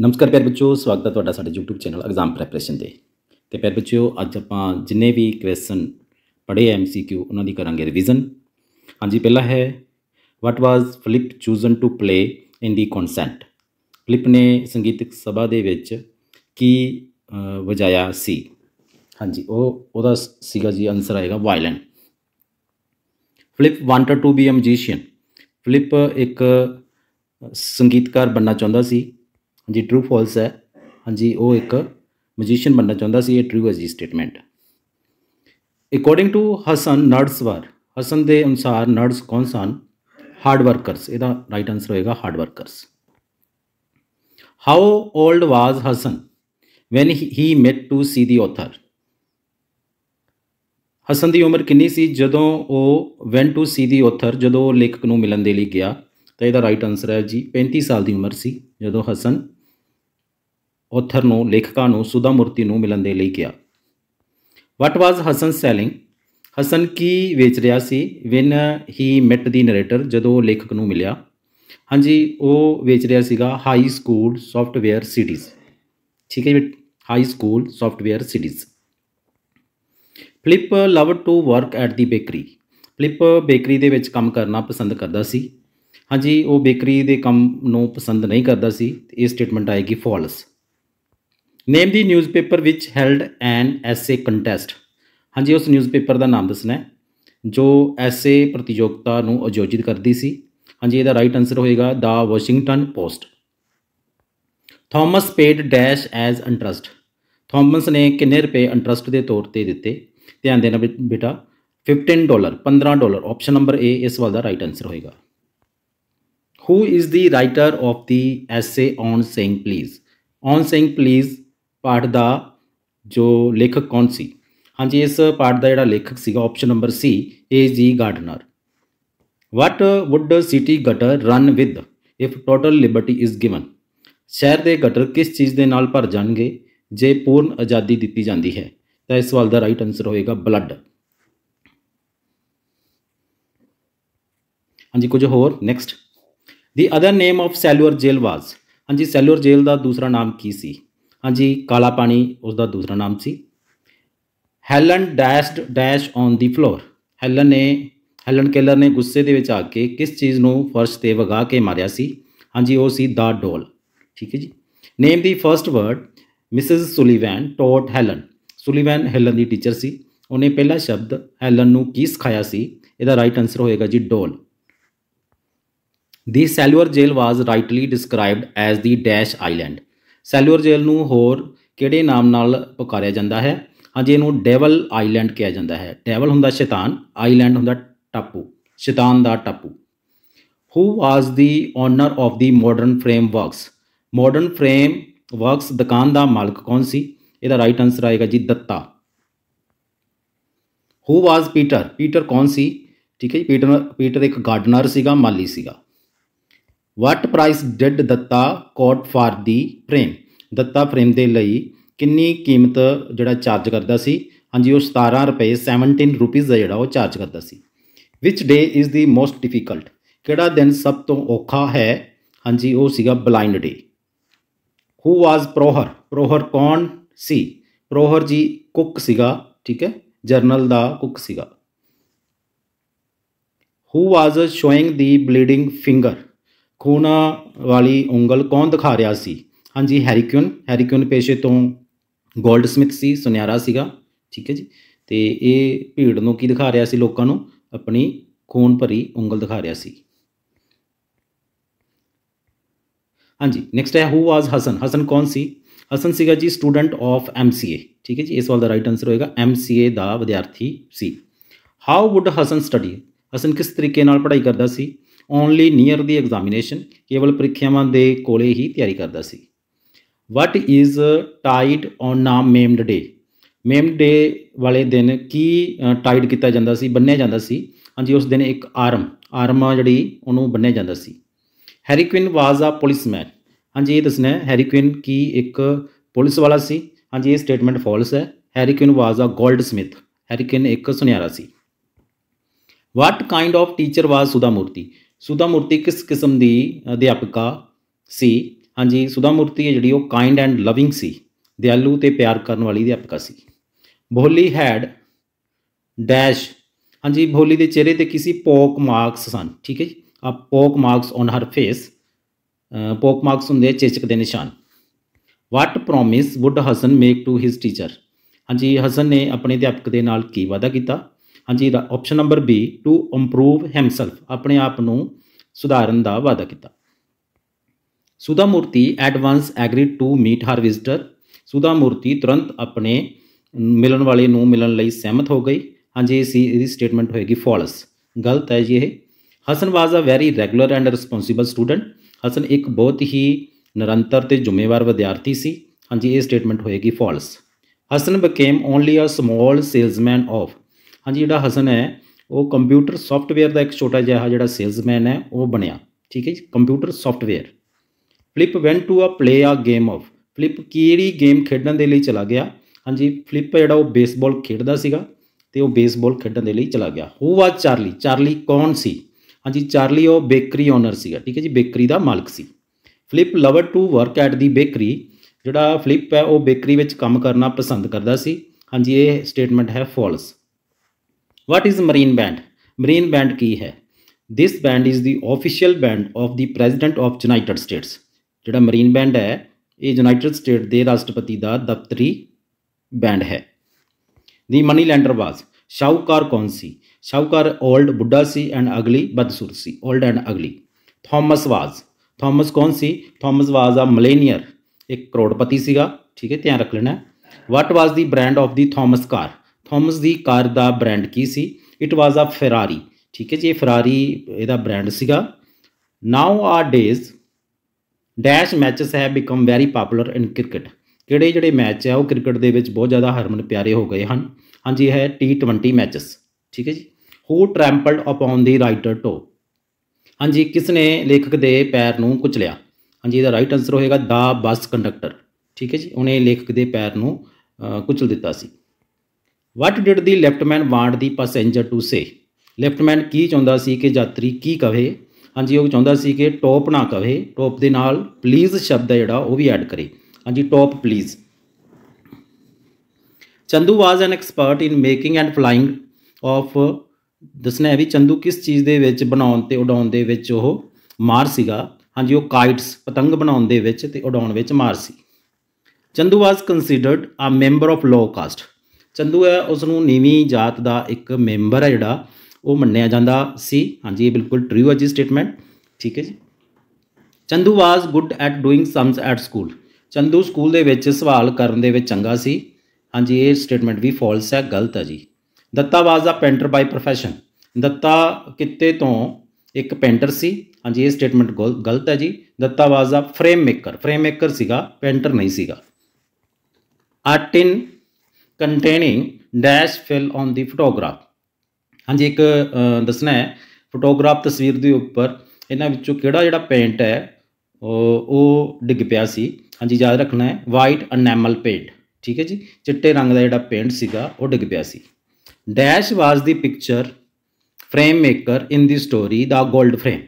ਨਮਸਕਾਰ ਪਿਆਰੇ ਬੱਚਿਓ ਸਵਾਗਤ ਹੈ ਤੁਹਾਡਾ ਸਾਡੇ YouTube ਚੈਨਲ ਐਗਜ਼ਾਮ ਪ੍ਰੈਪਰੇਸ਼ਨ ਤੇ ਤੇ ਪਿਆਰੇ ਬੱਚਿਓ ਅੱਜ ਆਪਾਂ ਜਿੰਨੇ ਵੀ ਕੁਐਸਚਨ ਪੜ੍ਹੇ MCQ ਉਹਨਾਂ ਦੀ ਕਰਾਂਗੇ ਰਿਵੀਜ਼ਨ ਹਾਂਜੀ ਪਹਿਲਾ ਹੈ what was Flip chosen to play in the concert Flip ਨੇ ਸੰਗੀਤਕ ਸਭਾ ਦੇ ਵਿੱਚ ਕੀ ਵਜਾਇਆ ਸੀ ਹਾਂਜੀ ਉਹ ਉਹਦਾ ਸੀਗਾ ਜੀ ਆਨਸਰ ਆਏਗਾ violin Flip wanted to be a musician Flip ਇੱਕ ਸੰਗੀਤਕਾਰ ਬਣਨਾ ਚਾਹੁੰਦਾ ਸੀ ਹਾਂਜੀ ਟਰੂ ਫਾਲਸ ਹੈ ਹਾਂਜੀ ਉਹ ਇੱਕ ਮੈਜੀਸ਼ੀਅਨ ਬੰਨਣਾ ਚਾਹੁੰਦਾ ਸੀ ਇਹ ਟਰੂ ਹੈ ਜੀ statement according to Hasan nurses were Hasan ਦੇ ਅਨੁਸਾਰ ਨਰਸ ਕੌਣ ਸਨ ਹਾਰਡ ਵਰਕਰਸ ਇਹਦਾ ਰਾਈਟ ਆਨਸਰ ਹੋਏਗਾ hard workers how old was Hasan when he met to see the author Hasan ਦੀ ਉਮਰ ਕਿੰਨੀ ਸੀ ਜਦੋਂ ਉਹ ਵੈਂਟ ਟੂ ਸੀ ਦੀ ਆਥਰ ਜਦੋਂ ਲੇਖਕ ਨੂੰ ਮਿਲਣ ਦੇ ਲਈ ਗਿਆ ਤਾਂ ਇਹਦਾ ਰਾਈਟ ਆਨਸਰ ਹੈ ਜੀ 35 ਸਾਲ ਦੀ ਉਮਰ ਸੀ ਜਦੋਂ ਹਸਨ ਆਥਰ ਨੂੰ ਲੇਖਕਾਂ ਨੂੰ ਸੁਦਾ ਮੂਰਤੀ ਨੂੰ ਮਿਲਣ ਦੇ ਲਈ ਕਿਹਾ what was Hasan selling Hasan ਕੀ ਵੇਚ ਰਿਹਾ ਸੀ when he met the narrator ਜਦੋਂ ਲੇਖਕ ਨੂੰ ਮਿਲਿਆ ਹਾਂਜੀ ਉਹ ਵੇਚ ਰਿਹਾ ਸੀਗਾ ਹਾਈ ਸਕੂਲ ਸੌਫਟਵੇਅਰ ਸੀਡੀਜ਼ ਠੀਕ ਹੈ ਜੀ high school software CDs Flip loved to work at the bakery Flip bakery ਦੇ ਵਿੱਚ ਕੰਮ ਕਰਨਾ ਪਸੰਦ ਕਰਦਾ ਸੀ ਹਾਂਜੀ ਉਹ ਬੇਕਰੀ ਦੇ ਕੰਮ ਨੂੰ ਪਸੰਦ ਨਹੀਂ ਕਰਦਾ ਸੀ ਇਹ ਸਟੇਟਮੈਂਟ ਆਏਗੀ false name the newspaper which held an essay contest ਹਾਂਜੀ ਉਸ ਨਿਊਜ਼ਪੇਪਰ ਦਾ ਨਾਮ ਦੱਸਣਾ ਜੋ ਐਸੇ ਪ੍ਰਤੀਯੋਗਤਾ ਨੂੰ ਆਯੋਜਿਤ ਕਰਦੀ ਸੀ ਹਾਂਜੀ ਇਹਦਾ ਰਾਈਟ ਆਨਸਰ ਹੋਏਗਾ the Washington Post Thomas paid dash as interest Thomas ਨੇ ਕਿੰਨੇ ਰੁਪਏ ਇੰਟਰਸਟ ਦੇ ਤੌਰ ਤੇ ਦਿੱਤੇ ਧਿਆਨ ਦੇਣਾ ਬੇਟਾ 15 dollar 15 dollar option number A ਇਸ ਵਾਲ ਦਾ ਰਾਈਟ ਆਨਸਰ ਹੋਏਗਾ who is the writer of the essay on saying please on saying please ਪਾਠ ਦਾ ਜੋ ਲੇਖਕ ਕੌਣ ਸੀ ਹਾਂਜੀ ਇਸ ਪਾਠ ਦਾ ਜਿਹੜਾ ਲੇਖਕ ਸੀਗਾ option number C A G Gardiner what would city gutter run with if total liberty is given ਸ਼ਹਿਰ ਦੇ ਗਟਰ ਕਿਸ ਚੀਜ਼ ਦੇ ਨਾਲ ਭਰ ਜਾਣਗੇ ਜੇ ਪੂਰਨ ਆਜ਼ਾਦੀ ਦਿੱਤੀ ਜਾਂਦੀ ਹੈ ਤਾਂ ਇਸ ਸਵਾਲ ਦਾ ਰਾਈਟ ਆਨਸਰ ਹੋਏਗਾ ਬਲੱਡ ਹਾਂਜੀ ਕੁਝ ਹੋਰ next the other name of cellular jail was ਹਾਂਜੀ ਸੈਲੂਅਰ ਜੇਲ ਦਾ ਦੂਸਰਾ ਨਾਮ ਕੀ ਸੀ ਹਾਂਜੀ ਕਾਲਾ ਪਾਣੀ ਉਸ ਦਾ ਦੂਸਰਾ ਨਾਮ ਸੀ Helen dashed dash on the floor Helen ਨੇ ਹੈਲਨ ਕੇਲਰ ਨੇ ਗੁੱਸੇ ਦੇ ਵਿੱਚ ਆ ਕੇ ਕਿਸ ਚੀਜ਼ ਨੂੰ ਫਰਸ਼ ਤੇ ਵਗਾ ਕੇ ਮਾਰਿਆ ਸੀ ਹਾਂਜੀ ਉਹ ਸੀ ਦਾ ਡੋਲ ਠੀਕ ਹੈ ਜੀ name the first word Mrs Sullivan taught Helen Sullivan Helen ਦੀ ਟੀਚਰ ਸੀ ਉਹਨੇ ਪਹਿਲਾ ਸ਼ਬਦ ਹੈਲਨ ਨੂੰ ਕੀ ਸਿਖਾਇਆ ਸੀ ਇਹਦਾ ਰਾਈਟ ਆਨਸਰ ਹੋਏਗਾ ਜੀ doll the cellular jail was rightly described as the dash island cellular jail ਨੂੰ ਹੋਰ ਕਿਹੜੇ ਨਾਮ ਨਾਲ ਪੁਕਾਰਿਆ ਜਾਂਦਾ ਹੈ ਹਾਂਜੀ ਇਹਨੂੰ ਡੈਵਲ ਆਈਲੈਂਡ ਕਿਹਾ ਜਾਂਦਾ ਹੈ ਡੈਵਲ ਹੁੰਦਾ ਸ਼ੈਤਾਨ ਆਈਲੈਂਡ ਹੁੰਦਾ ਟਾਪੂ ਸ਼ੈਤਾਨ ਦਾ ਟਾਪੂ who was the owner of the modern frameworks modern frame frameworks ਦੁਕਾਨ ਦਾ ਮਾਲਕ ਕੌਣ ਸੀ ਇਹਦਾ ਰਾਈਟ ਆਨਸਰ ਆਏਗਾ ਜੀ Datta who was Peter Peter ਕੌਣ ਸੀ ਠੀਕ ਹੈ ਜੀ ਪੀਟਰ ਪੀਟਰ ਇੱਕ ਗਾਰਡਨਰ ਸੀਗਾ ਮਾਲੀ ਸੀਗਾ what price did Datta quote for the frame Datta frame ਦੇ ਲਈ ਕਿੰਨੀ ਕੀਮਤ ਜਿਹੜਾ ਚਾਰਜ ਕਰਦਾ ਸੀ ਹਾਂਜੀ ਉਹ 17 ਰੁਪਏ 17 ਰੁਪੀਸ ਦਾ ਜਿਹੜਾ ਉਹ ਚਾਰਜ ਕਰਦਾ ਸੀ which day is the most difficult ਕਿਹੜਾ ਦਿਨ ਸਭ ਤੋਂ ਔਖਾ ਹੈ ਹਾਂਜੀ ਉਹ ਸੀਗਾ ਬਲਾਈਂਡ ਡੇ ਹੂ ਵਾਜ਼ ਪ੍ਰੋਹਰ ਪ੍ਰੋਹਰ ਕੌਣ ਸੀ ਪ੍ਰੋਹਰ ਜੀ ਕੁੱਕ ਸੀਗਾ ਠੀਕ ਹੈ ਜਰਨਲ ਦਾ ਕੁੱਕ ਸੀਗਾ who was showing the bleeding finger ਖੂਨਾ ਵਾਲੀ ਉਂਗਲ ਕੌਣ ਦਿਖਾ ਰਿਹਾ ਸੀ ਹਾਂਜੀ ਹੈਰੀਕਿਨ ਹੈਰੀਕਿਨ ਪੇਸ਼ੇ ਤੋਂ ਗੋਲਡ ਸਮਿਥ ਸੀ ਸੁਨਿਆਰਾ ਸੀਗਾ ਠੀਕ ਹੈ ਜੀ ਤੇ ਇਹ ਭੀੜ ਨੂੰ ਕੀ ਦਿਖਾ ਰਿਹਾ ਸੀ ਲੋਕਾਂ ਨੂੰ ਆਪਣੀ ਖੂਨ ਭਰੀ ਉਂਗਲ ਦਿਖਾ ਰਿਹਾ ਸੀ ਹਾਂਜੀ ਨੈਕਸਟ ਹੈ ਹੂ ਵਾਸ ਹਸਨ ਹਸਨ ਕੌਣ ਸੀ ਹਸਨ ਸੀਗਾ ਜੀ ਸਟੂਡੈਂਟ ਆਫ ਐਮਸੀਏ ਠੀਕ ਹੈ ਜੀ ਇਸ ਵਾਲ ਦਾ ਰਾਈਟ ਆਨਸਰ ਹੋਏਗਾ ਐਮਸੀਏ ਦਾ ਵਿਦਿਆਰਥੀ ਸੀ how would Hasan study Hasan ਕਿਸ ਤਰੀਕੇ ਨਾਲ ਪੜ੍ਹਾਈ ਕਰਦਾ ਸੀ ਓਨਲੀ ਨੀਅਰ ਦੀ ਐਗਜ਼ਾਮੀਨੇਸ਼ਨ ਕੇਵਲ ਪ੍ਰੀਖਿਆਵਾਂ ਦੇ ਕੋਲੇ ਹੀ ਤਿਆਰੀ ਕਰਦਾ ਸੀ ਵਾਟ ਇਜ਼ ਟਾਈਡ ਔਨ ਨਾਮ ਮੇਮਡ ਡੇ ਮੇਮਡ ਡੇ ਵਾਲੇ ਦਿਨ ਕੀ ਟਾਈਡ ਕੀਤਾ ਜਾਂਦਾ ਸੀ ਬੰਨਿਆ ਜਾਂਦਾ ਸੀ ਹਾਂਜੀ ਉਸ ਦਿਨ ਇੱਕ ਆਰਮ ਆਰਮਾ ਜਿਹੜੀ ਉਹਨੂੰ ਬੰਨਿਆ ਜਾਂਦਾ ਸੀ ਹੈਰੀ ਕੁਇਨ ਵਾਜ਼ ਆ ਪੁਲਿਸਮੈਨ ਹਾਂਜੀ ਇਹ ਦੱਸਣਾ ਹੈ ਹੈਰੀ ਕੁਇਨ ਕੀ ਇੱਕ ਪੁਲਿਸ ਵਾਲਾ ਸੀ ਹਾਂਜੀ ਇਹ ਸਟੇਟਮੈਂਟ ਫਾਲਸ ਹੈ Harry Quinn was a goldsmith Harry Quinn ਇੱਕ ਸੁਨਿਆਰਾ ਸੀ what kind of teacher was Sudha Murty Sudha ਮੂਰਤੀ ਕਿਸ ਕਿਸਮ ਦੀ ਅਧਿਆਪਕਾ ਸੀ ਹਾਂਜੀ ਸੁਧਾ ਮੂਰਤੀ ਹੈ ਜਿਹੜੀ ਉਹ ਕਾਈਂਡ ਐਂਡ ਲਵਿੰਗ ਸੀ ਦਿਆਲੂ ਤੇ ਪਿਆਰ ਕਰਨ ਵਾਲੀ ਅਧਿਆਪਕਾ ਸੀ ਬੋਲੀ ਹੈਡ ਡੈਸ਼ ਹਾਂਜੀ ਬੋਲੀ ਦੇ ਚਿਹਰੇ ਤੇ ਕਿਸੇ ਪੋਕ ਮਾਰਕਸ ਸਨ ਠੀਕ ਹੈ ਜੀ a pock marks on her face pock marks ਹੁੰਦੇ ਚੇਚਕ ਦੇ ਨਿਸ਼ਾਨ what promise would Hasan make to his teacher ਹਾਂਜੀ ਹਸਨ ਨੇ ਆਪਣੇ ਅਧਿਆਪਕ ਦੇ ਨਾਲ ਕੀ ਵਾਅਦਾ ਕੀਤਾ ਹਾਂਜੀ option number B to improve himself ਆਪਣੇ ਆਪ ਨੂੰ ਸੁਧਾਰਨ ਦਾ ਵਾਅਦਾ ਕੀਤਾ Sudha Murty advance agreed to meet her visitor Sudha Murty ਤੁਰੰਤ ਆਪਣੇ ਮਿਲਣ ਵਾਲੇ ਨੂੰ ਮਿਲਣ ਲਈ ਸਹਿਮਤ ਹੋ ਗਈ ਹਾਂਜੀ ਸੀ ਇਹਦੀ ਸਟੇਟਮੈਂਟ ਹੋਏਗੀ ਫਾਲਸ ਗਲਤ ਹੈ ਜੀ ਇਹ Hasan was a very regular and responsible student Hasan ਇੱਕ ਬਹੁਤ ਹੀ ਨਿਰੰਤਰ ਤੇ ਜ਼ਿੰਮੇਵਾਰ ਵਿਦਿਆਰਥੀ ਸੀ ਹਾਂਜੀ ਇਹ ਸਟੇਟਮੈਂਟ ਹੋਏਗੀ false Hasan became only a small salesman of ਹਾਂਜੀ ਜਿਹੜਾ ਹਸਨ ਹੈ ਉਹ ਕੰਪਿਊਟਰ ਸੌਫਟਵੇਅਰ ਦਾ ਇੱਕ ਛੋਟਾ ਜਿਹਾ ਜਿਹੜਾ ਸੇਲਜ਼ਮੈਨ ਹੈ ਉਹ ਬਣਿਆ ਠੀਕ ਹੈ ਜੀ computer software Flip went to a play a game of Flip ਕਿਹੜੀ ਗੇਮ ਖੇਡਣ ਦੇ ਲਈ ਚਲਾ ਗਿਆ ਹਾਂਜੀ ਫਲਿੱਪ ਜਿਹੜਾ ਉਹ ਬੇਸਬਾਲ ਖੇਡਦਾ ਸੀਗਾ ਤੇ ਉਹ ਬੇਸਬਾਲ ਖੇਡਣ ਦੇ ਲਈ ਚਲਾ ਗਿਆ ਹੂ ਵਾ ਚਾਰਲੀ ਚਾਰਲੀ ਕੌਣ ਸੀ ਹਾਂਜੀ ਚਾਰਲੀ ਉਹ ਬੇਕਰੀ ਓਨਰ ਸੀਗਾ ਠੀਕ ਹੈ ਜੀ ਬੇਕਰੀ ਦਾ ਮਾਲਕ ਸੀ Flip lover to work at the bakery ਜਿਹੜਾ ਫਲਿੱਪ ਹੈ ਉਹ ਬੇਕਰੀ ਵਿੱਚ ਕੰਮ ਕਰਨਾ ਪਸੰਦ ਕਰਦਾ ਸੀ ਹਾਂਜੀ ਇਹ ਸਟੇਟਮੈਂਟ ਹੈ false what is Marine Band Marine Band ਕੀ ਹੈ this band is the official band of the President of United States ਜਿਹੜਾ ਮਰੀਨ ਬੈਂਡ ਹੈ ਇਹ ਯੂਨਾਈਟਿਡ ਸਟੇਟ ਦੇ ਰਾਸ਼ਟਰਪਤੀ ਦਾ ਦਫ਼ਤਰੀ ਬੈਂਡ ਹੈ ਦੀ ਮਨੀ ਲੈਂਡਰ ਵਾਸ ਸ਼ਾਹੂਕਾਰ ਕੌਣ ਸੀ ਸ਼ਾਹੂਕਾਰ 올ਡ ਬੁੱਢਾ ਸੀ ਐਂਡ ਅਗਲੀ ਬਦਸੂਰ ਸੀ old and ugly Thomas was Thomas ਕੌਣ ਸੀ ਥਾਮਸ ਵਾਸ ਆ ਮਿਲੇਨੀਅਰ ਇੱਕ ਕਰੋੜਪਤੀ ਸੀਗਾ ਠੀਕ ਹੈ ਧਿਆਨ ਰੱਖ ਲੈਣਾ what was the brand of the Thomas car Thomas ਦੀ ਕਾਰ ਦਾ ਬ੍ਰਾਂਡ ਕੀ ਸੀ ਇਟ ਵਾਸ ਅ ਫੈਰਾਰੀ ਠੀਕ ਹੈ ਜੀ ਇਹ ਫਰਾਰੀ ਇਹਦਾ ਬ੍ਰਾਂਡ ਸੀਗਾ nowadays dash matches have become very popular in cricket ਕਿਹੜੇ ਜਿਹੜੇ ਮੈਚ ਹੈ ਉਹ ਕ੍ਰਿਕਟ ਦੇ ਵਿੱਚ ਬਹੁਤ ਜ਼ਿਆਦਾ ਹਰਮਨ ਪਿਆਰੇ ਹੋ ਗਏ ਹਨ ਹਾਂਜੀ ਹੈ ਟੀ20 ਮੈਚਸ ਠੀਕ ਹੈ ਜੀ who trampled upon the writer toe ਹਾਂਜੀ ਕਿਸ ਨੇ ਲੇਖਕ ਦੇ ਪੈਰ ਨੂੰ ਕੁਚਲਿਆ ਹਾਂਜੀ ਇਹਦਾ ਰਾਈਟ ਆਨਸਰ ਹੋਏਗਾ ਦਾ ਬੱਸ ਕੰਡਕਟਰ ਠੀਕ ਹੈ ਜੀ ਉਹਨੇ ਲੇਖਕ ਦੇ ਪੈਰ ਨੂੰ ਕੁਚਲ ਦਿੱਤਾ ਸੀ what did the liftman want the passenger to say liftman ਕੀ ਚਾਹੁੰਦਾ ਸੀ ਕਿ ਯਾਤਰੀ ਕੀ ਕਵੇ ਹਾਂਜੀ ਉਹ ਚਾਹੁੰਦਾ ਸੀ ਕਿ ਟੌਪ ਨਾ ਕਵੇ ਟੌਪ ਦੇ ਨਾਲ ਪਲੀਜ਼ ਸ਼ਬਦ ਹੈ ਜਿਹੜਾ ਉਹ ਵੀ ਐਡ ਕਰੇ ਹਾਂਜੀ top please Chandu was an expert in making and flying of ਦੱਸਣਾ ਹੈ ਵੀ ਚੰਦੂ ਕਿਸ ਚੀਜ਼ ਦੇ ਵਿੱਚ ਬਣਾਉਣ ਤੇ ਉਡਾਉਣ ਦੇ ਵਿੱਚ ਉਹ ਮਾਰ ਸੀਗਾ ਹਾਂਜੀ ਉਹ ਕਾਈਟਸ ਪਤੰਗ ਬਣਾਉਣ ਦੇ ਵਿੱਚ ਤੇ ਉਡਾਉਣ ਵਿੱਚ ਮਾਰ ਸੀ Chandu was considered a member of low caste Chandu ਹੈ ਉਸ ਨੂੰ ਨੀਵੀਂ ਜਾਤ ਦਾ ਇੱਕ ਮੈਂਬਰ ਹੈ ਜਿਹੜਾ ਉਹ ਮੰਨਿਆ ਜਾਂਦਾ ਸੀ ਹਾਂਜੀ ਇਹ ਬਿਲਕੁਲ ਟਰੂ ਹੈ ਜੀ ਸਟੇਟਮੈਂਟ ਠੀਕ ਹੈ ਜੀ Chandu was good at doing sums at school Chandu school ਦੇ ਵਿੱਚ ਸਵਾਲ ਕਰਨ ਦੇ ਵਿੱਚ ਚੰਗਾ ਸੀ ਹਾਂਜੀ ਇਹ ਸਟੇਟਮੈਂਟ ਵੀ ਫਾਲਸ ਹੈ ਗਲਤ ਹੈ ਜੀ Datta was the painter by profession Datta ਕਿੱਤੇ ਤੋਂ ਇੱਕ ਪੈਂਟਰ ਸੀ ਹਾਂਜੀ ਇਹ ਸਟੇਟਮੈਂਟ ਗਲਤ ਹੈ ਜੀ Datta was the frame maker frame maker ਸੀਗਾ ਪੈਂਟਰ ਨਹੀਂ ਸੀਗਾ a tin containing dash fell on the photograph ਹਾਂਜੀ ਇੱਕ ਦੱਸਣਾ ਹੈ ਫੋਟੋਗ੍ਰਾਫ ਤਸਵੀਰ ਦੇ ਉੱਪਰ ਇਹਨਾਂ ਵਿੱਚੋਂ ਕਿਹੜਾ ਜਿਹੜਾ ਪੇਂਟ ਹੈ ਉਹ ਡਿੱਗ ਪਿਆ ਸੀ ਹਾਂਜੀ ਯਾਦ ਰੱਖਣਾ ਹੈ ਵਾਈਟ ਅਨੈਮਲ ਪੇਂਟ ਠੀਕ ਹੈ ਜੀ ਚਿੱਟੇ ਰੰਗ ਦਾ ਜਿਹੜਾ ਪੇਂਟ ਸੀਗਾ ਉਹ ਡਿੱਗ ਪਿਆ ਸੀ dash was the picture frame maker in the story the 골ਡ ਫਰੇਮ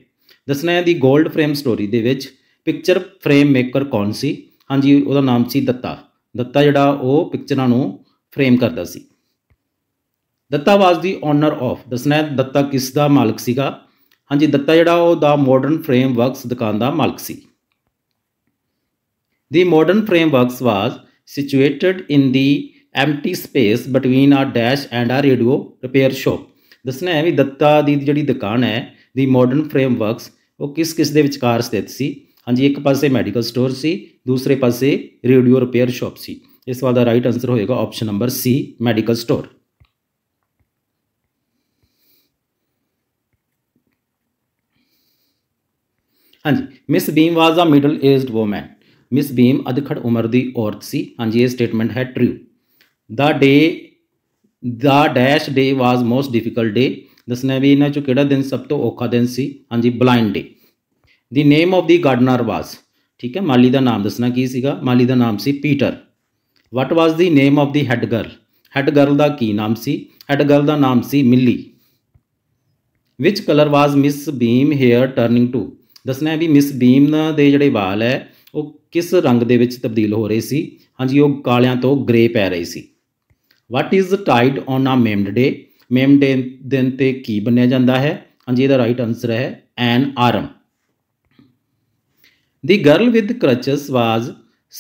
ਦੱਸਣਾ ਹੈ ਦੀ 골ਡ ਫਰੇਮ ਸਟੋਰੀ ਦੇ ਵਿੱਚ ਪਿਕਚਰ ਫਰੇਮ ਮੇਕਰ ਕੌਣ ਸੀ ਹਾਂਜੀ ਉਹਦਾ ਨਾਮ ਸੀ ਦੱਤਾ ਦੱਤਾ ਜਿਹੜਾ ਉਹ ਪਿਕਚਰਾਂ ਨੂੰ ਫਰੇਮ ਕਰਦਾ ਸੀ Datta was the owner of the ਹੈ ਦੱਤਾ ਕਿਸ ਦਾ ਮਾਲਕ ਸੀਗਾ ਹਾਂਜੀ ਦੱਤਾ ਜਿਹੜਾ ਉਹ ਦਾ ਮਾਡਰਨ ਫਰੇਮ ਵਰਕਸ ਦੁਕਾਨ ਦਾ ਮਾਲਕ ਸੀ the Modern frame Works was situated in the empty space between a dash and a radio repair shop ਦੱਸਣਾ ਹੈ ਵੀ ਦੱਤਾ ਦੀ ਜਿਹੜੀ ਦੁਕਾਨ ਹੈ ਦੀ ਮਾਡਰਨ ਫਰੇਮ ਵਰਕਸ ਉਹ ਕਿਸ ਕਿਸ ਦੇ ਵਿਚਕਾਰ ਸਥਿਤ ਸੀ ਹਾਂਜੀ ਇੱਕ ਪਾਸੇ ਮੈਡੀਕਲ ਸਟੋਰ ਸੀ ਦੂਸਰੇ ਪਾਸੇ ਰੇਡੀਓ ਰਿਪੇਅਰ ਸ਼ਾਪ ਸੀ ਇਸ ਸਵਾਲ ਦਾ ਰਾਈਟ ਆਨਸਰ ਹੋਏਗਾ option number C medical store ਹਾਂਜੀ Miss Beam was a middle aged woman Miss Beam ਅਧਖੜ ਉਮਰ ਦੀ ਔਰਤ ਸੀ ਹਾਂਜੀ ਇਹ ਸਟੇਟਮੈਂਟ ਹੈ true the day the dash day was most difficult day ਦੱਸਣਾ ਵੀ ਇਹਨਾਂ ਚੋਂ ਕਿਹੜਾ ਦਿਨ ਸਭ ਤੋਂ ਔਖਾ ਦਿਨ ਸੀ ਹਾਂਜੀ blind day the name of the gardener was ਠੀਕ ਹੈ ਮਾਲੀ ਦਾ ਨਾਮ ਦੱਸਣਾ ਕੀ ਸੀਗਾ ਮਾਲੀ ਦਾ ਨਾਮ ਸੀ Peter what was the name of the head girl head girl ਦਾ ਕੀ ਨਾਮ ਸੀ ਹੈਡ ਗਰਲ ਦਾ ਨਾਮ ਸੀ Millie which colour was Miss Beam hair turning to ਦੱਸਣਾ ਹੈ ਵੀ ਮਿਸ ਬੀਮ ਦੇ ਜਿਹੜੇ ਵਾਲ ਹੈ ਉਹ ਕਿਸ ਰੰਗ ਦੇ ਵਿੱਚ ਤਬਦੀਲ ਹੋ ਰਹੇ ਸੀ ਹਾਂਜੀ ਉਹ ਕਾਲਿਆਂ ਤੋਂ ਗ੍ਰੇ ਪੈ ਰਹੇ ਸੀ what is tied on a maimed ਡੇ ਮੇਮਡ ਡੇ ਦਿਨ ਤੇ ਕੀ ਬਣਿਆ ਜਾਂਦਾ ਹੈ ਹਾਂਜੀ ਇਹਦਾ ਰਾਈਟ ਆਨਸਰ ਹੈ an arm the girl with crutches was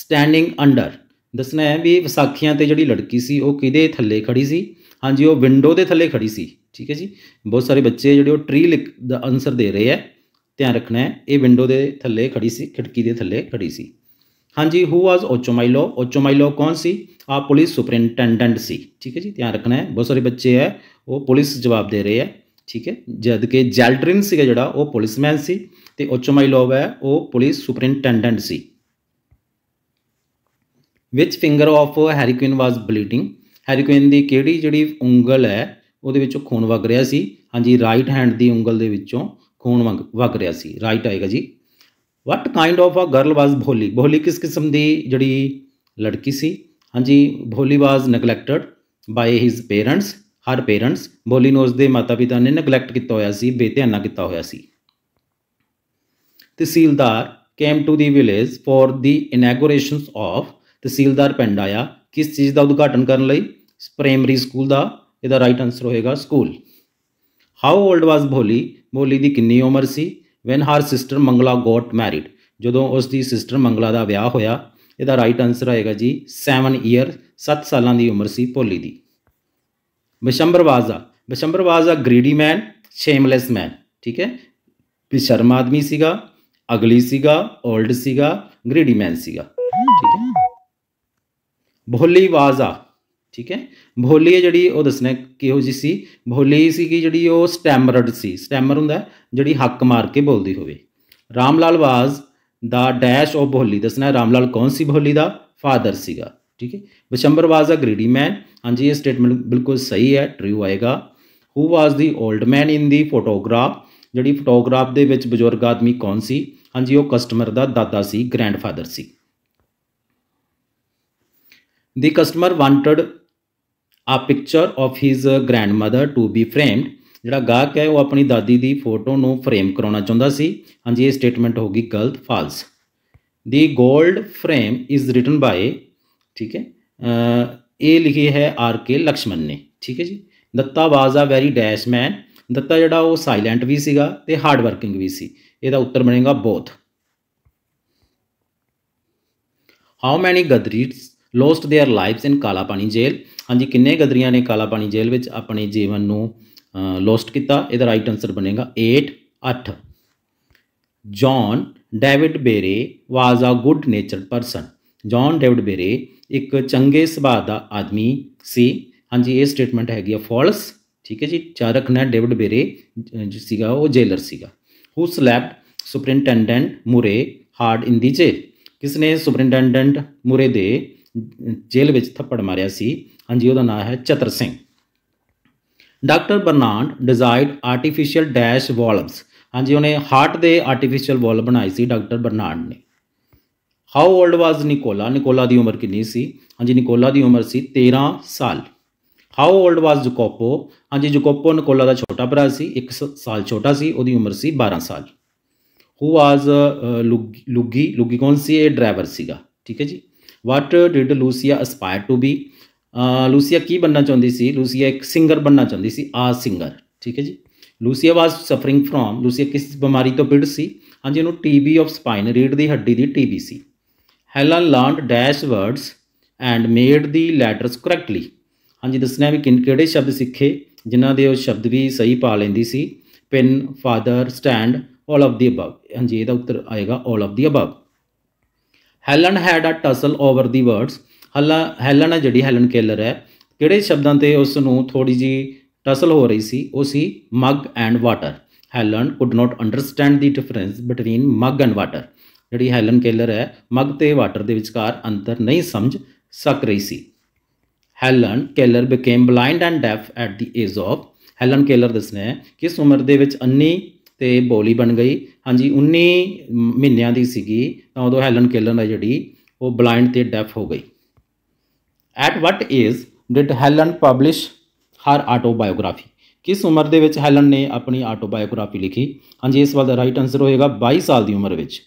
standing under ਦੱਸਣਾ ਹੈ ਵੀ ਵਿਸਾਖੀਆਂ ਤੇ ਜਿਹੜੀ ਲੜਕੀ ਸੀ ਉਹ ਕਿਹਦੇ ਥੱਲੇ ਖੜੀ ਸੀ ਹਾਂਜੀ ਉਹ ਵਿੰਡੋ ਦੇ ਥੱਲੇ ਖੜੀ ਸੀ ਠੀਕ ਹੈ ਜੀ ਬਹੁਤ ਸਾਰੇ ਬੱਚੇ ਜਿਹੜੇ ਉਹ ਟ੍ਰੀ ਦਾ ਆਨਸਰ ਦੇ ਰਹੇ ਐ ਧਿਆਨ ਰੱਖਣਾ ਹੈ ਇਹ ਵਿੰਡੋ ਦੇ ਥੱਲੇ ਖੜੀ ਸੀ ਖਿੜਕੀ ਦੇ ਥੱਲੇ ਖੜੀ ਸੀ ਹਾਂਜੀ ਹੂ ਵਾਸ ਓਚੋਮਾਈਲੋ ਓਚੋਮਾਈਲੋ ਕੌਣ ਸੀ ਆ ਪੁਲਿਸ ਸੁਪਰਿੰਟੈਂਡੈਂਟ ਸੀ ਠੀਕ ਹੈ ਜੀ ਧਿਆਨ ਰੱਖਣਾ ਹੈ ਬਹੁਤ ਸਾਰੇ ਬੱਚੇ ਐ ਉਹ ਪੁਲਿਸ ਜਵਾਬ ਦੇ ਰਹੇ ਐ ਠੀਕ ਹੈ ਜਦ ਕਿ ਜੈਲਟ੍ਰਿਨ ਸੀਗਾ ਜਿਹੜਾ ਉਹ ਪੁਲਿਸਮੈਨ ਸੀ ਤੇ ਓਚੋਮਾਈਲੋ ਹੈ ਉਹ ਪੁਲਿਸ ਸੁਪਰਿੰਟੈਂਡੈਂਟ ਸੀ which finger of Harry Quinn was bleeding Harry Quinn ਦੀ ਕਿਹੜੀ ਜਿਹੜੀ ਉਂਗਲ ਹੈ ਉਹਦੇ ਵਿੱਚੋਂ ਖੂਨ ਵਗ ਰਿਹਾ ਸੀ ਹਾਂਜੀ ਰਾਈਟ ਹੈਂਡ ਦੀ ਉਂਗਲ ਦੇ ਵਿੱਚੋਂ ਖੂਨ ਵਗ ਰਿਹਾ ਸੀ ਰਾਈਟ ਆਏਗਾ ਜੀ what kind of a girl was Bholi Bholi ਕਿਸ ਕਿਸਮ ਦੀ ਜਿਹੜੀ ਲੜਕੀ ਸੀ ਹਾਂਜੀ ਭੋਲੀ ਵਾਸ ਨੈਗਲੈਕਟਡ ਬਾਈ ਹਿਸ ਪੇਰੈਂਟਸ ਹਰ ਪੇਰੈਂਟਸ ਭੋਲੀ ਨੂੰ ਉਸਦੇ ਮਾਤਾ-ਪਿਤਾ ਨੇ ਨੈਗਲੈਕਟ ਕੀਤਾ ਹੋਇਆ ਸੀ ਬੇਧਿਆਨਾ ਕੀਤਾ ਹੋਇਆ ਸੀ tehsildar came to the village for the inaugurations of tehsildar ਪਿੰਡ ਆਇਆ ਕਿਸ ਚੀਜ਼ ਦਾ ਉਦਘਾਟਨ ਕਰਨ ਲਈ ਪ੍ਰਾਇਮਰੀ ਸਕੂਲ ਦਾ ਇਹਦਾ ਰਾਈਟ ਆਨਸਰ ਹੋਏਗਾ school how old was Bholi Bholi ਦੀ ਕਿੰਨੀ ਉਮਰ ਸੀ when her sister Mangala got married ਜਦੋਂ ਉਸ ਦੀ ਸਿਸਟਰ ਮੰਗਲਾ ਦਾ ਵਿਆਹ ਹੋਇਆ ਇਹਦਾ ਰਾਈਟ ਆਨਸਰ ਆਏਗਾ ਜੀ 7 ਇਅਰ 7 ਸਾਲਾਂ ਦੀ ਉਮਰ ਸੀ ਭੋਲੀ ਦੀ ਬਿਸ਼ੰਬਰ ਵਾਜ਼ਾ ਬਿਸ਼ੰਬਰ ਵਾਜ਼ਾ ਗਰੀਡੀ ਮੈਨ ਸ਼ੇਮਲੈਸ ਮੈਨ ਠੀਕ ਹੈ ਬਿਸ਼ਰਮ ਆਦਮੀ ਸੀਗਾ ਅਗਲੀ ਸੀਗਾ 올ਡ ਸੀਗਾ ਗਰੀਡੀ ਮੈਨ ਸੀਗਾ ਭੋਲੀ ਵਾਜ਼ਾ ਠੀਕ ਹੈ ਭੋਲੀ ਹੈ ਜਿਹੜੀ ਉਹ ਦੱਸਣਾ ਕਿਹੋ ਜੀ ਸੀ ਭੋਲੀ ਸੀ ਕਿ ਜਿਹੜੀ ਉਹ ਸਟੈਮਰਡ ਸੀ ਸਟੈਮਰ ਹੁੰਦਾ ਜਿਹੜੀ ਹੱਕ ਮਾਰ ਕੇ ਬੋਲਦੀ ਹੋਵੇ Ram Lal was the dash of Bholi ਦੱਸਣਾ ਰਾਮ ਲਾਲ ਕੌਣ ਸੀ ਭੋਲੀ ਦਾ ਫਾਦਰ ਸੀਗਾ ਠੀਕ ਹੈ ਬਚੰਬਰ ਵਾਜ਼ ਆ ਗ੍ਰੀਡੀ ਮੈਨ ਹਾਂਜੀ ਇਹ ਸਟੇਟਮੈਂਟ ਬਿਲਕੁਲ ਸਹੀ ਹੈ ਟਰੂ ਆਏਗਾ who was the old man in the photograph ਜਿਹੜੀ ਫੋਟੋਗ੍ਰਾਫ ਦੇ ਵਿੱਚ ਬਜ਼ੁਰਗ ਆਦਮੀ ਕੌਣ ਸੀ ਹਾਂਜੀ ਉਹ ਕਸਟਮਰ ਦਾ ਦਾਦਾ ਸੀ ਗ੍ਰੈਂਡਫਾਦਰ ਸੀ The customer wanted a picture of his uh, grandmother to be framed ਜਿਹੜਾ ਗਾਹਕ ਹੈ ਉਹ ਆਪਣੀ ਦਾਦੀ ਦੀ ਫੋਟੋ ਨੂੰ ਫਰੇਮ ਕਰਾਉਣਾ ਚਾਹੁੰਦਾ ਸੀ ਹਾਂਜੀ ਇਹ ਸਟੇਟਮੈਂਟ ਹੋ ਗਈ ਗਲਤ false the gold frame is written by ਠੀਕ ਹੈ ਇਹ ਲਿਖੀ ਹੈ ਆਰ ਕੇ ਲక్ష్ਮਣ ਨੇ ਠੀਕ ਹੈ ਜੀ ਦੱਤਾ ਵਾਜ਼ ਆ ਵੈਰੀ ਡੈਸ਼ ਮੈਨ ਦੱਤਾ ਜਿਹੜਾ ਉਹ ਸਾਇਲੈਂਟ ਵੀ ਸੀਗਾ ਤੇ ਹਾਰਡ ਵਰਕਿੰਗ ਵੀ ਸੀ ਇਹਦਾ ਉੱਤਰ ਬਣੇਗਾ both how many Ghadarites lost their lives in Kala Pani jail ਹਾਂਜੀ ਕਿੰਨੇ ਗਦਰੀਆਂ ਨੇ ਕਾਲਾ ਪਾਣੀ ਜੇਲ ਵਿੱਚ ਆਪਣੇ ਜੀਵਨ ਨੂੰ ਲੋਸਟ ਕੀਤਾ ਇਹਦਾ ਰਾਈਟ ਆਨਸਰ ਬਣੇਗਾ 8 8 John David Barry was a good natured person John David Barry ਇੱਕ ਚੰਗੇ ਸੁਭਾਅ ਦਾ ਆਦਮੀ ਸੀ ਹਾਂਜੀ ਇਹ ਸਟੇਟਮੈਂਟ ਹੈਗੀ ਆ ਫਾਲਸ ਠੀਕ ਹੈ ਜੀ ਚਾਰ ਰੱਖਣਾ ਡੇਵਿਡ ਬੇਰੇ ਜੋ ਸੀਗਾ ਉਹ ਜੇਲਰ ਸੀਗਾ who slapped superintendent Murray hard in the jail ਕਿਸਨੇ ਸੁਪਰਿੰਟੈਂਡੈਂਟ ਮੁਰੇ ਦੇ ਜੇਲ੍ਹ ਵਿੱਚ ਥੱਪੜ ਮਾਰਿਆ ਸੀ ਹਾਂਜੀ ਉਹਦਾ ਨਾਮ ਹੈ Chatar Singh doctor Barnard designed artificial dash valves ਹਾਂਜੀ ਉਹਨੇ ਹਾਰਟ ਦੇ ਆਰਟੀਫੀਸ਼ੀਅਲ ਵਾਲਵ ਬਣਾਈ ਸੀ ਡਾਕਟਰ ਬਰਨਾਰਡ ਨੇ how old was Nicola Nicola ਦੀ ਉਮਰ ਕਿੰਨੀ ਸੀ ਹਾਂਜੀ ਨਿਕੋਲਾ ਦੀ ਉਮਰ ਸੀ 13 ਸਾਲ ਹਾਊ 올ਡ ਵਾਸ ਜੁਕੋਪੋ ਹਾਂਜੀ ਜੁਕੋਪੋ ਨਿਕੋਲਾ ਦਾ ਛੋਟਾ ਭਰਾ ਸੀ 1 ਸਾਲ ਛੋਟਾ ਸੀ ਉਹਦੀ ਉਮਰ ਸੀ 12 ਸਾਲ ਹੂ ਵਾਸ ਲੁੱਗੀ ਲੁੱਗੀ ਕੌਣ ਸੀ ਇਹ ਡਰਾਈਵਰ ਸੀਗਾ ਠੀਕ ਹੈ ਜੀ what did Lucia aspire to be Lucia ਕੀ ਬੰਨਣਾ ਚਾਹੁੰਦੀ ਸੀ ਲੂਸੀਆ ਇੱਕ ਸਿੰਗਰ ਬੰਨਣਾ ਚਾਹੁੰਦੀ ਸੀ ਆ ਸਿੰਗਰ ਠੀਕ ਹੈ ਜੀ Lucia was suffering from Lucia ਕਿਸ ਬਿਮਾਰੀ ਤੋਂ ਪੀੜਤ ਸੀ ਹਾਂਜੀ ਉਹਨੂੰ ਟੀਬੀ ਆਫ ਸਪਾਈਨ ਰੀੜ ਦੀ ਹੱਡੀ ਦੀ ਟੀਬੀ ਸੀ Helen learned dash words and made the letters correctly ਹਾਂਜੀ ਦੱਸਣਾ ਵੀ ਕਿਨ ਕਿਹੜੇ ਸ਼ਬਦ ਸਿੱਖੇ ਜਿਨ੍ਹਾਂ ਦੇ ਉਹ ਸ਼ਬਦ ਵੀ ਸਹੀ ਪਾ ਲੈਂਦੀ ਸੀ pin father stand all of the above ਹਾਂਜੀ ਇਹਦਾ ਉੱਤਰ ਆਏਗਾ all of the above Helen had a tussle over the words ਹੱਲਾ ਹੈਲਨ ਹੈ ਜਿਹੜੀ ਹੈਲਨ ਕੇਲਰ ਹੈ ਕਿਹੜੇ ਸ਼ਬਦਾਂ ਤੇ ਉਸ ਨੂੰ ਥੋੜੀ ਜੀ ਟਸਲ ਹੋ ਰਹੀ ਸੀ ਉਹ ਸੀ mug and water Helen could not understand the difference between mug and water ਜਿਹੜੀ ਹੈਲਨ ਕੇਲਰ ਹੈ ਮੱਗ ਤੇ ਵਾਟਰ ਦੇ ਵਿਚਕਾਰ ਅੰਤਰ ਨਹੀਂ ਸਮਝ ਸਕ ਰਹੀ ਸੀ Helen Keller became blind and deaf at the age of Helen Keller ਦੱਸਣਾ ਹੈ ਕਿ ਉਮਰ ਦੇ ਵਿੱਚ ਅੰਨੀ ਤੇ ਬੋਲੀ ਬਣ ਗਈ ਹਾਂਜੀ 19 ਮਹੀਨਿਆਂ ਦੀ ਸੀਗੀ ਤਾਂ ਉਦੋਂ ਹੈਲਨ ਕੇਲਰ ਦਾ ਜਿਹੜੀ ਉਹ ਬਲਾਈਂਡ ਤੇ ਡੈਫ ਹੋ ਗਈ at what is did Helen publish her autobiography ਕਿਸ ਉਮਰ ਦੇ ਵਿੱਚ ਹੈਲਨ ਨੇ ਆਪਣੀ ਆਟੋਬਾਇਓਗ੍ਰਾਫੀ ਲਿਖੀ ਹਾਂਜੀ ਇਸ ਵਾਰ ਦਾ ਰਾਈਟ ਆਨਸਰ ਹੋਏਗਾ 22 ਸਾਲ ਦੀ ਉਮਰ ਵਿੱਚ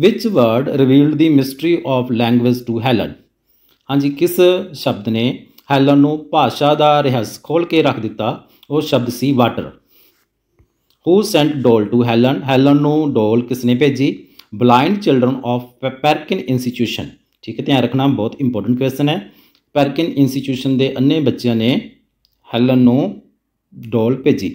which word revealed the mystery of language to Helen ਹਾਂਜੀ ਕਿਸ ਸ਼ਬਦ ਨੇ ਹੈਲਨ ਨੂੰ ਭਾਸ਼ਾ ਦਾ ਰਹੱਸ ਖੋਲ ਕੇ ਰੱਖ ਦਿੱਤਾ ਉਹ ਸ਼ਬਦ ਸੀ water who sent doll to Helen Helen ਨੂੰ ਡੋਲ ਕਿਸਨੇ ਭੇਜੀ blind children of Perkin institution ਠੀਕ ਹੈ ਧਿਆਨ ਰੱਖਣਾ ਬਹੁਤ ਇੰਪੋਰਟੈਂਟ ਕੁਐਸਚਨ ਹੈ ਪੈਰਕਿਨ ਇੰਸਟੀਟਿਊਸ਼ਨ ਦੇ ਅੰਨੇ ਬੱਚਿਆਂ ਨੇ ਹੈਲਨ ਨੂੰ ਡੋਲ ਭੇਜੀ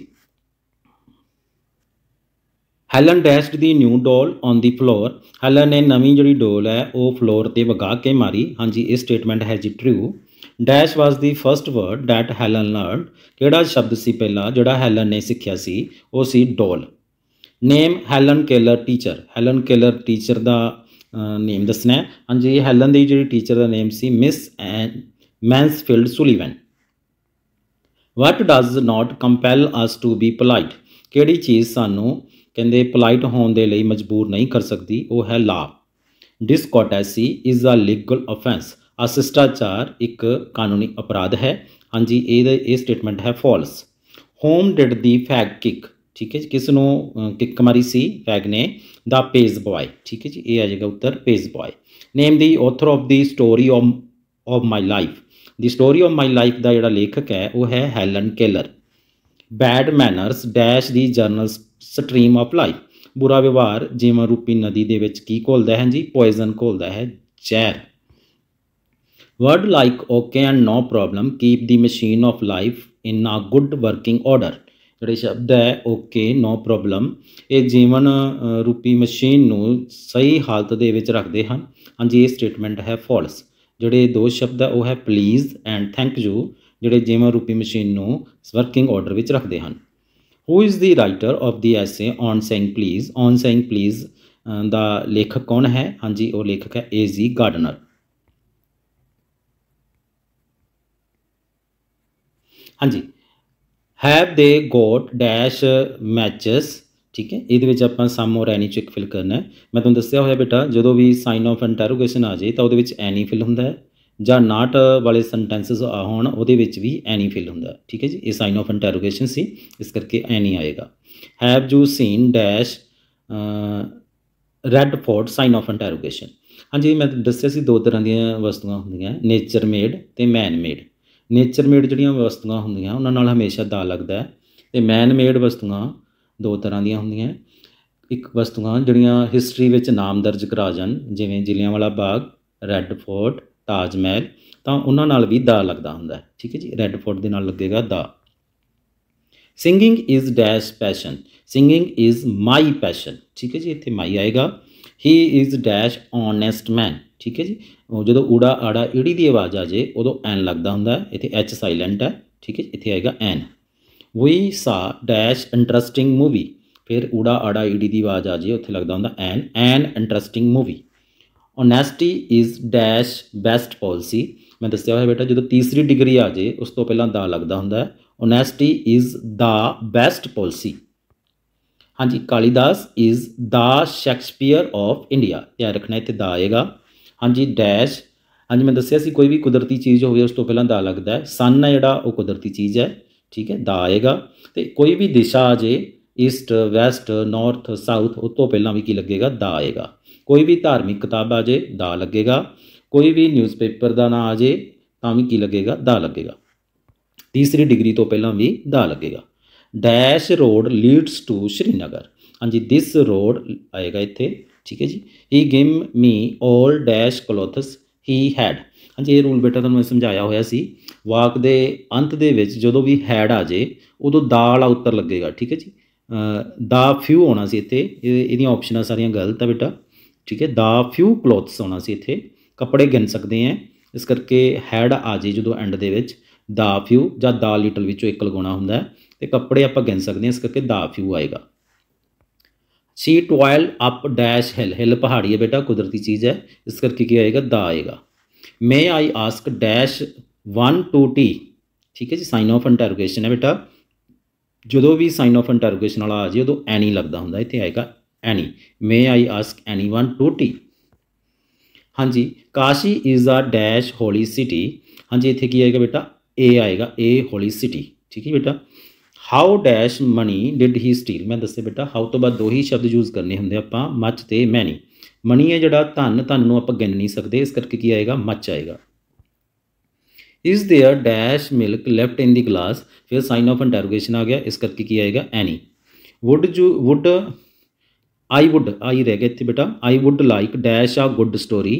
Helen dashed the new doll on the floor Helen ਨੇ ਨਵੀਂ ਜਿਹੜੀ ਡੋਲ ਹੈ ਉਹ ਫਲੋਰ ਤੇ ਵਗਾ ਕੇ ਮਾਰੀ ਹਾਂਜੀ ਇਹ ਸਟੇਟਮੈਂਟ ਹੈ ਜੀ true dash was the first word that Helen learned ਕਿਹੜਾ ਸ਼ਬਦ ਸੀ ਪਹਿਲਾ ਜਿਹੜਾ ਹੈਲਨ ਨੇ ਸਿੱਖਿਆ ਸੀ ਉਹ ਸੀ doll name Helen Keller teacher Helen Keller teacher ਦਾ ਨੇਮ ਦੱਸਣਾ ਹੈ ਹਾਂਜੀ ਹੈਲਨ ਦੀ ਜਿਹੜੀ ਟੀਚਰ ਦਾ ਨੇਮ ਸੀ Miss and Mansfield Sullivan what does not compel us to be polite ਕਿਹੜੀ ਚੀਜ਼ ਸਾਨੂੰ ਕਹਿੰਦੇ ਪੋਲਾਈਟ ਹੋਣ ਦੇ ਲਈ ਮਜਬੂਰ ਨਹੀਂ ਕਰ ਸਕਦੀ ਉਹ ਹੈ law discourtesy is a legal offence ਆ ਸਿਸ਼ਟਾਚਾਰ ਇੱਕ ਕਾਨੂੰਨੀ ਅਪਰਾਧ ਹੈ ਹਾਂਜੀ ਇਹ ਇਹ ਸਟੇਟਮੈਂਟ ਹੈ false whom did the fag kick ਠੀਕ ਹੈ ਜੀ ਕਿਸ ਨੂੰ ਕਿੱਕ ਮਾਰੀ ਸੀ ਫੈਗ ਨੇ ਦਾ ਪੇਜ ਬॉय ਠੀਕ ਹੈ ਜੀ ਇਹ ਆ ਜਾਏਗਾ ਉੱਤਰ page boy name the author of the story of of my life the story of my life ਦਾ ਜਿਹੜਾ ਲੇਖਕ ਹੈ ਉਹ ਹੈ Helen Keller bad manners dash the general stream of life ਬੁਰਾ ਵਿਵਹਾਰ ਜਿਵੇਂ ਰੂਪੀ ਨਦੀ ਦੇ ਵਿੱਚ ਕੀ ਘੋਲਦਾ ਹੈ ਜੀ ਪੋਇਜ਼ਨ ਘੋਲਦਾ ਹੈ ਜ਼ਹਿਰ Word like okay and no problem keep the machine of life in a good working order ਜਿਹੜੇ ਸ਼ਬਦ ਹੈ ਓਕੇ ਨੋ ਪ੍ਰੋਬਲਮ ਇਹ ਜੀਵਨ ਰੂਪੀ ਮਸ਼ੀਨ ਨੂੰ ਸਹੀ ਹਾਲਤ ਦੇ ਵਿੱਚ ਰੱਖਦੇ ਹਨ ਹਾਂਜੀ ਇਹ ਸਟੇਟਮੈਂਟ ਹੈ ਫਾਲਸ ਜਿਹੜੇ ਦੋ ਸ਼ਬਦ ਹੈ ਉਹ ਹੈ ਪਲੀਜ਼ ਐਂਡ ਥੈਂਕ ਯੂ ਜਿਹੜੇ ਜੀਵਨ ਰੂਪੀ ਮਸ਼ੀਨ ਨੂੰ ਵਰਕਿੰਗ ਆਰਡਰ ਵਿੱਚ ਰੱਖਦੇ ਹਨ who is the writer of the essay on saying please on saying please ਦਾ ਲੇਖਕ ਕੌਣ ਹੈ ਹਾਂਜੀ ਉਹ ਲੇਖਕ ਹੈ ਏਜ਼ੀ ਗਾਰਡਨਰ ਹਾਂਜੀ have they got dash matches ਠੀਕ ਹੈ ਇਹਦੇ ਵਿੱਚ ਆਪਾਂ ਸਮ ਔਰ ਐਨੀ ਚੈੱਕ ਫਿਲ ਕਰਨਾ ਹੈ ਮੈਂ ਤੁਹਾਨੂੰ ਦੱਸਿਆ ਹੋਇਆ ਬੇਟਾ ਜਦੋਂ ਵੀ ਸਾਈਨ ਆਫ ਇੰਟਰੋਗੇਸ਼ਨ ਆ ਜਾਏ ਤਾਂ ਉਹਦੇ ਵਿੱਚ ਐਨੀ ਫਿਲ ਹੁੰਦਾ ਹੈ ਜਾਂ ਨਾਟ ਵਾਲੇ ਸੈਂਟੈਂਸਸ ਆ ਹੋਣ ਉਹਦੇ ਵਿੱਚ ਵੀ ਐਨੀ ਫਿਲ ਹੁੰਦਾ ਠੀਕ ਹੈ ਜੀ ਇਹ ਸਾਈਨ ਆਫ ਇੰਟਰੋਗੇਸ਼ਨ ਸੀ ਇਸ ਕਰਕੇ ਐਨੀ ਆਏਗਾ have you seen dash Red Fort sign of interrogation ਹਾਂਜੀ ਮੈਂ ਦੱਸਿਆ ਸੀ ਦੋ ਤਰ੍ਹਾਂ ਦੀਆਂ ਵਸਤੂਆਂ ਹੁੰਦੀਆਂ ਨੇਚਰ ਮੇਡ ਤੇ ਮੈਨ ਮੇਡ ਨੇਚਰ ਮੇਡ ਜਿਹੜੀਆਂ ਵਸਤੂਆਂ ਹੁੰਦੀਆਂ ਉਹਨਾਂ ਨਾਲ ਹਮੇਸ਼ਾ ਦਾ ਲੱਗਦਾ ਹੈ ਤੇ ਮੈਨ ਮੇਡ ਵਸਤੂਆਂ ਦੋ ਤਰ੍ਹਾਂ ਦੀਆਂ ਹੁੰਦੀਆਂ ਇੱਕ ਵਸਤੂਆਂ ਜਿਹੜੀਆਂ ਹਿਸਟਰੀ ਵਿੱਚ ਨਾਮ ਦਰਜ ਕਰਾ ਜਾਣ ਜਿਵੇਂ ਵਾਲਾ ਬਾਗ ਰੈੱਡ ਫੋਰਟ ਤਾਜ ਮਹਿਲ ਤਾਂ ਉਹਨਾਂ ਨਾਲ ਵੀ ਦਾ ਲੱਗਦਾ ਹੁੰਦਾ ਹੈ ਠੀਕ ਹੈ ਜੀ ਰੈੱਡ ਫੋਰਟ ਦੇ ਨਾਲ ਲੱਗੇਗਾ the singing is dash passion singing is my passion ਠੀਕ ਹੈ ਜੀ ਇੱਥੇ ਮਾਈ ਆਏਗਾ he is dash honest man ਠੀਕ ਹੈ ਜੀ ਜਦੋਂ ਊੜਾ ਆੜਾ ਈੜੀ ਦੀ ਆਵਾਜ਼ ਆ ਜੇ ਉਦੋਂ ਐਨ ਲੱਗਦਾ ਹੁੰਦਾ ਹੈ ਇੱਥੇ ਐਚ ਸਾਇਲੈਂਟ ਹੈ ਠੀਕ ਹੈ ਇੱਥੇ ਆਏਗਾ ਐਨ ਵੀ ਸਾ ਡੈਸ਼ ਇੰਟਰਸਟਿੰਗ ਮੂਵੀ ਫਿਰ ਊੜਾ ਆੜਾ ਈੜੀ ਦੀ ਆਵਾਜ਼ ਆ ਜੇ ਉੱਥੇ ਲੱਗਦਾ ਹੁੰਦਾ an an interesting movie honesty is dash best policy ਮੈਂ ਦੱਸਿਆ ਹੋਇਆ ਬੇਟਾ ਜਦੋਂ ਤੀਸਰੀ ਡਿਗਰੀ ਆ ਜੇ ਉਸ ਤੋਂ ਪਹਿਲਾਂ ਦਾ ਲੱਗਦਾ ਹੁੰਦਾ ਹੈ honesty is the best policy ਹਾਂਜੀ Kalidas is the Shakespeare of India ਯਾਦ ਰੱਖਣਾ ਇੱਥੇ ਦਾ ਆਏਗਾ ਹਾਂਜੀ ਡੈਸ਼ ਹਾਂਜੀ ਮੈਂ ਦੱਸਿਆ ਸੀ ਕੋਈ ਵੀ ਕੁਦਰਤੀ ਚੀਜ਼ ਹੋਵੇ ਉਸ ਤੋਂ ਪਹਿਲਾਂ ਦਾ ਲੱਗਦਾ ਹੈ ਸਨ ਹੈ ਜਿਹੜਾ ਉਹ ਕੁਦਰਤੀ ਚੀਜ਼ ਹੈ ਠੀਕ ਹੈ ਦਾ ਆਏਗਾ ਤੇ ਕੋਈ ਵੀ ਦਿਸ਼ਾ ਆ ਜੇ ਈਸਟ ਵੈਸਟ ਨਾਰਥ ਸਾਊਥ ਉਸ ਤੋਂ ਪਹਿਲਾਂ ਵੀ ਕੀ ਲੱਗੇਗਾ ਦਾ ਆਏਗਾ ਕੋਈ ਵੀ ਧਾਰਮਿਕ ਕਿਤਾਬ ਆ ਜੇ ਦਾ ਲੱਗੇਗਾ ਕੋਈ ਵੀ ਨਿਊਜ਼ਪੇਪਰ ਦਾ ਨਾਂ ਆ ਜੇ ਤਾਂ ਵੀ ਕੀ ਲੱਗੇਗਾ ਦਾ ਲੱਗੇਗਾ ਤੀਸਰੀ ਡਿਗਰੀ ਤੋਂ ਪਹਿਲਾਂ ਵੀ ਦਾ ਲੱਗੇਗਾ dash road leads to Srinagar ਹਾਂਜੀ ਥਿਸ ਰੋਡ ਆਏਗਾ ਇੱਥੇ ਠੀਕ ਹੈ ਜੀ he gave me 올 dash clothes he had ਹਾਂਜੀ ਇਹ ਰੂਲ ਬੇਟਾ ਤੁਹਾਨੂੰ ਮੈਂ ਸਮਝਾਇਆ ਹੋਇਆ ਸੀ ਵਾਕ ਦੇ ਅੰਤ ਦੇ ਵਿੱਚ ਜਦੋਂ ਵੀ ਹੈਡ ਆ ਜੇ ਉਦੋਂ ਦਾ ਵਾਲਾ ਉੱਤਰ ਲੱਗੇਗਾ ਠੀਕ ਹੈ ਜੀ ਦਾ ਫਿਊ ਹੋਣਾ ਸੀ ਇੱਥੇ ਇਹਦੀਆਂ ਆਪਸ਼ਨਾਂ ਸਾਰੀਆਂ ਗਲਤ ਆ ਬੇਟਾ ਠੀਕ ਹੈ ਦਾ ਫਿਊ ਕਲੋਥਸ ਹੋਣਾ ਸੀ ਇੱਥੇ ਕੱਪੜੇ ਗਿਣ ਸਕਦੇ ਆ ਇਸ ਕਰਕੇ ਹੈਡ ਆ ਜੇ ਜਦੋਂ ਐਂਡ ਦੇ ਵਿੱਚ ਦਾ ਫਿਊ ਜਾਂ ਦਾ ਲਿਟਲ ਵਿੱਚੋਂ ਇੱਕ ਲਗਾਉਣਾ ਹੁੰਦਾ ਤੇ ਕੱਪੜੇ ਆਪਾਂ ਗਿਣ ਸਕਦੇ ਆ ਇਸ ਕਰਕੇ ਦਾ ਫਿਊ ਆਏਗਾ ਸੀ ਟੋਇਲ ਅਪ ਡੈਸ਼ ਹਿਲ ਹਿਲ ਪਹਾੜੀ ਹੈ ਬੇਟਾ ਕੁਦਰਤੀ ਚੀਜ਼ ਹੈ ਇਸ ਕਰਕੇ ਕੀ ਆਏਗਾ ਦਾ ਆਏਗਾ may I ask dash 1 2 T ਠੀਕ ਹੈ ਜੀ ਸਾਈਨ ਆਫ ਇੰਟਰੋਗੇਸ਼ਨ ਹੈ ਬੇਟਾ ਜਦੋਂ ਵੀ ਸਾਈਨ ਆਫ ਇੰਟਰੋਗੇਸ਼ਨ ਵਾਲਾ ਆ ਜੇ ਉਦੋਂ ਐਨੀ ਲੱਗਦਾ ਹੁੰਦਾ ਇੱਥੇ ਆਏਗਾ any may I ask any 1 two T ਹਾਂਜੀ Kashi is a dash holy city ਹਾਂਜੀ ਇੱਥੇ ਕੀ ਆਏਗਾ ਬੇਟਾ ਏ ਆਏਗਾ ਏ ਹੋਲੀ ਸਿਟੀ ਠੀਕ ਹੈ ਬੇਟਾ how dash money did he steal ਮੈਂ ਦੱਸੇ ਬੇਟਾ ਹਾਊ ਤੋਂ ਬਾਅਦ ਦੋ ਹੀ ਸ਼ਬਦ ਯੂਜ਼ ਕਰਨੇ ਹੁੰਦੇ ਆਪਾਂ ਮੱਚ ਤੇ ਮੈਨੀ ਮਨੀ ਹੈ ਜਿਹੜਾ ਧਨ ਧਨ ਨੂੰ ਆਪਾਂ ਗਿਣ ਨਹੀਂ ਸਕਦੇ ਇਸ ਕਰਕੇ ਕੀ ਆਏਗਾ ਮੱਚ ਆਏਗਾ is there dash milk left in the glass ਫਿਰ ਸਾਈਨ ਆਫ ਇੰਟਰੋਗੇਸ਼ਨ ਆ ਗਿਆ ਇਸ ਕਰਕੇ ਕੀ ਆਏਗਾ any would you would I would I ਰਹਿ ਗਿਆ ਇੱਥੇ ਬੇਟਾ I would like dash a good story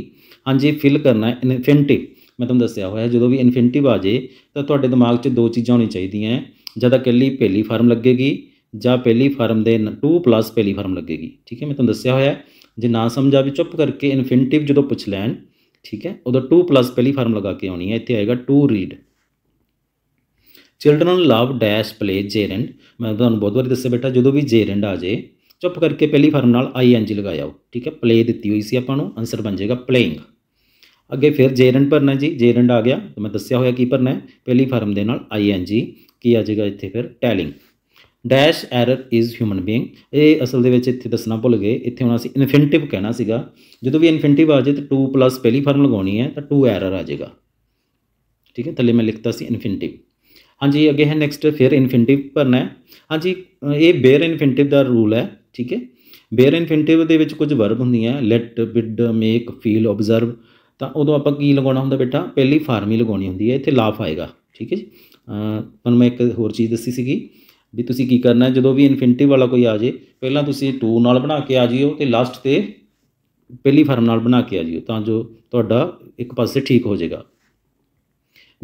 ਹਾਂਜੀ ਫਿਲ ਕਰਨਾ ਇਨਫਿਨਿਟਿਵ ਮੈਂ ਤੁਹਾਨੂੰ ਦੱਸਿਆ ਹੋਇਆ ਜਦੋਂ ਵੀ ਇਨਫਿਨਿਟਿਵ ਆ ਜੇ ਤਾਂ ਤੁਹਾਡੇ ਦਿਮਾਗ 'ਚ ਦੋ ਚੀਜ਼ਾਂ ਹੋਣੀ ਚਾਹੀਦੀਆਂ ਜਦ ਇਕੱਲੀ ਪਹਿਲੀ ਫਾਰਮ ਲੱਗੇਗੀ ਜਾਂ ਪਹਿਲੀ ਫਾਰਮ ਦੇ 2 ਪਲੱਸ ਪਹਿਲੀ ਫਾਰਮ ਲੱਗੇਗੀ ਠੀਕ ਹੈ ਮੈਂ ਤੁਹਾਨੂੰ ਦੱਸਿਆ ਹੋਇਆ ਜੇ ਨਾ ਸਮਝ ਆਵੇ ਚੁੱਪ ਕਰਕੇ ਇਨਫਿਨਿਟਿਵ ਜਦੋਂ ਪੁੱਛ ਲੈਣ ਠੀਕ ਹੈ ਉਦੋਂ 2 ਪਲੱਸ ਪਹਿਲੀ ਫਾਰਮ ਲਗਾ ਕੇ ਆਉਣੀ ਹੈ ਇੱਥੇ ਆਏਗਾ to read children love dash play gerund ਮੈਂ ਤੁਹਾਨੂੰ ਬਹੁਤ ਵਾਰੀ ਦੱਸਿਆ ਬੇਟਾ ਜਦੋਂ ਵੀ ਜੇਰੈਂਡ ਆ ਜਾਏ ਚੁੱਪ ਕਰਕੇ ਪਹਿਲੀ ਫਾਰਮ ਨਾਲ ਆਈ ਆਈਐਨਜੀ ਲਗਾਇਓ ਠੀਕ ਹੈ ਪਲੇ ਦਿੱਤੀ ਹੋਈ ਸੀ ਆਪਾਂ ਨੂੰ ਆਨਸਰ ਬਣ ਜਾਏਗਾ ਪਲੇਇੰਗ ਅੱਗੇ ਫਿਰ ਜੇਰਨ ਭਰਨਾ ਜੀ ਜੇਰਨ ਆ ਗਿਆ ਮੈਂ ਦੱਸਿਆ ਹੋਇਆ ਕੀ ਭਰਨਾ ਹੈ ਪਹਿਲੀ ਫਾਰਮ ਦੇ ਨਾਲ ਆਈਐਨਜੀ ਕੀ ਆ ਜਾਏਗਾ ਇੱਥੇ ਫਿਰ telling dash error is human being ਇਹ ਅਸਲ ਦੇ ਵਿੱਚ ਇੱਥੇ ਦੱਸਣਾ ਭੁੱਲ ਗਏ ਇੱਥੇ ਹੁਣ ਅਸੀਂ ਇਨਫਿਨਿਟਿਵ ਕਹਿਣਾ ਸੀਗਾ ਜਦੋਂ ਵੀ ਇਨਫਿਨਿਟਿਵ ਆ ਜਾਏ ਤਾਂ 2 ਪਲੱਸ ਪਹਿਲੀ ਫਾਰਮ ਲਗਾਉਣੀ ਹੈ ਤਾਂ 2 ਐਰਰ ਆ ਜਾਏਗਾ ਠੀਕ ਹੈ ਥੱਲੇ ਮੈਂ ਲਿਖਤਾ ਸੀ ਇਨਫਿਨਿਟਿਵ ਹਾਂਜੀ ਅੱਗੇ ਹੈ ਨੈਕਸਟ ਫਿਰ ਇਨਫਿਨਿਟਿਵ ਭਰਨਾ ਹੈ ਹਾਂਜੀ ਇਹ ਬੇਅਰ ਇਨਫਿਨਿਟਿਵ ਦਾ ਰੂਲ ਹੈ ਠੀਕ ਹੈ ਬੇਅਰ ਇਨਫਿਨਿਟਿਵ ਦੇ ਵਿੱਚ ਕੁਝ ਵਰਬ ਹੁੰਦੀਆਂ let bid make feel observe ਤਾਂ ਉਦੋਂ ਆਪਾਂ ਕੀ ਲਗਾਉਣਾ ਹੁੰਦਾ ਬੇਟਾ ਪਹਿਲੀ ਫਾਰਮੀ ਲਗਾਉਣੀ ਹੁੰਦੀ ਹੈ ਇੱਥੇ ਲਾਫ ਆਏਗਾ ਠੀਕ ਹੈ ਜੀ ਤੁਹਾਨੂੰ ਮੈਂ ਇੱਕ ਹੋਰ ਚੀਜ਼ ਦੱਸੀ ਸੀਗੀ ਵੀ ਤੁਸੀਂ ਕੀ ਕਰਨਾ ਜਦੋਂ ਵੀ ਇਨਫਿਨਿਟਿਵ ਵਾਲਾ ਕੋਈ ਆ ਜੇ ਪਹਿਲਾਂ ਤੁਸੀਂ ਟੂ ਨਾਲ ਬਣਾ ਕੇ ਆ ਜਿਓ ਤੇ ਲਾਸਟ ਤੇ ਪਹਿਲੀ ਫਾਰਮ ਨਾਲ ਬਣਾ ਕੇ ਆ ਜਿਓ ਤਾਂ ਜੋ ਤੁਹਾਡਾ ਇੱਕ ਪਾਸੇ ਠੀਕ ਹੋ ਜਾਏਗਾ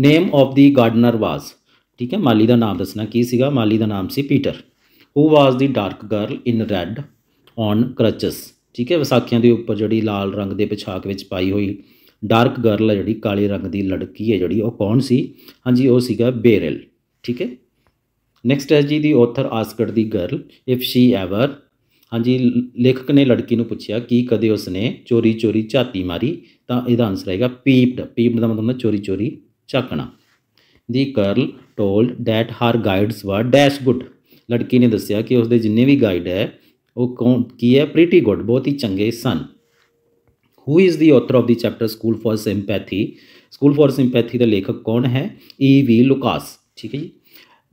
ਨੇਮ ਆਫ ਦੀ ਗਾਰਡਨਰ ਵਾਸ ਠੀਕ ਹੈ ਮਾਲੀ ਦਾ ਨਾਮ ਦੱਸਣਾ ਕੀ ਸੀਗਾ ਮਾਲੀ ਦਾ ਨਾਮ ਸੀ Peter who was the dark girl in red on crutches ਠੀਕ ਹੈ ਵਿਸਾਖੀਆਂ ਦੇ ਉੱਪਰ ਜਿਹੜੀ ਲਾਲ ਰੰਗ ਦੇ ਪਛਾਕ ਵਿੱਚ ਪਾਈ ਹੋਈ ਡਾਰਕ ਗਰਲ ਹੈ ਜਿਹੜੀ ਕਾਲੇ ਰੰਗ ਦੀ ਲੜਕੀ ਹੈ ਜਿਹੜੀ ਉਹ ਕੌਣ ਸੀ ਹਾਂਜੀ ਉਹ ਸੀਗਾ ਬੇਰਲ ਠੀਕ ਹੈ ਨੈਕਸਟ ਹੈ ਜੀ the author Oscar the girl if she ever ਹਾਂਜੀ ਲੇਖਕ ਨੇ ਲੜਕੀ ਨੂੰ ਪੁੱਛਿਆ ਕੀ ਕਦੇ ਉਸਨੇ ਚੋਰੀ ਚੋਰੀ ਝਾਤੀ ਮਾਰੀ ਤਾਂ ਇਹਦਾ ਆਨਸਰ ਆਏਗਾ ਪੀਪਡ ਪੀਪਡ ਦਾ ਮਤਲਬ ਹੁੰਦਾ ਚੋਰੀ ਚੋਰੀ ਚੱਕਣਾ the girl told that her guides were dash good ਲੜਕੀ ਨੇ ਦੱਸਿਆ ਕਿ ਉਸਦੇ ਜਿੰਨੇ ਵੀ ਗਾਈਡ ਹੈ ਉਹ ਕੌਣ ਕੀ ਹੈ ਪ੍ਰੀਟੀ ਗੁੱਡ ਬਹੁਤ ਹੀ ਚੰਗੇ ਸਨ who is the author of the chapter school for sympathy school for sympathy ਦਾ ਲੇਖਕ ਕੌਣ ਹੈ ਈ ਵੀ ਲੁਕਾਸ ਠੀਕ ਹੈ ਜੀ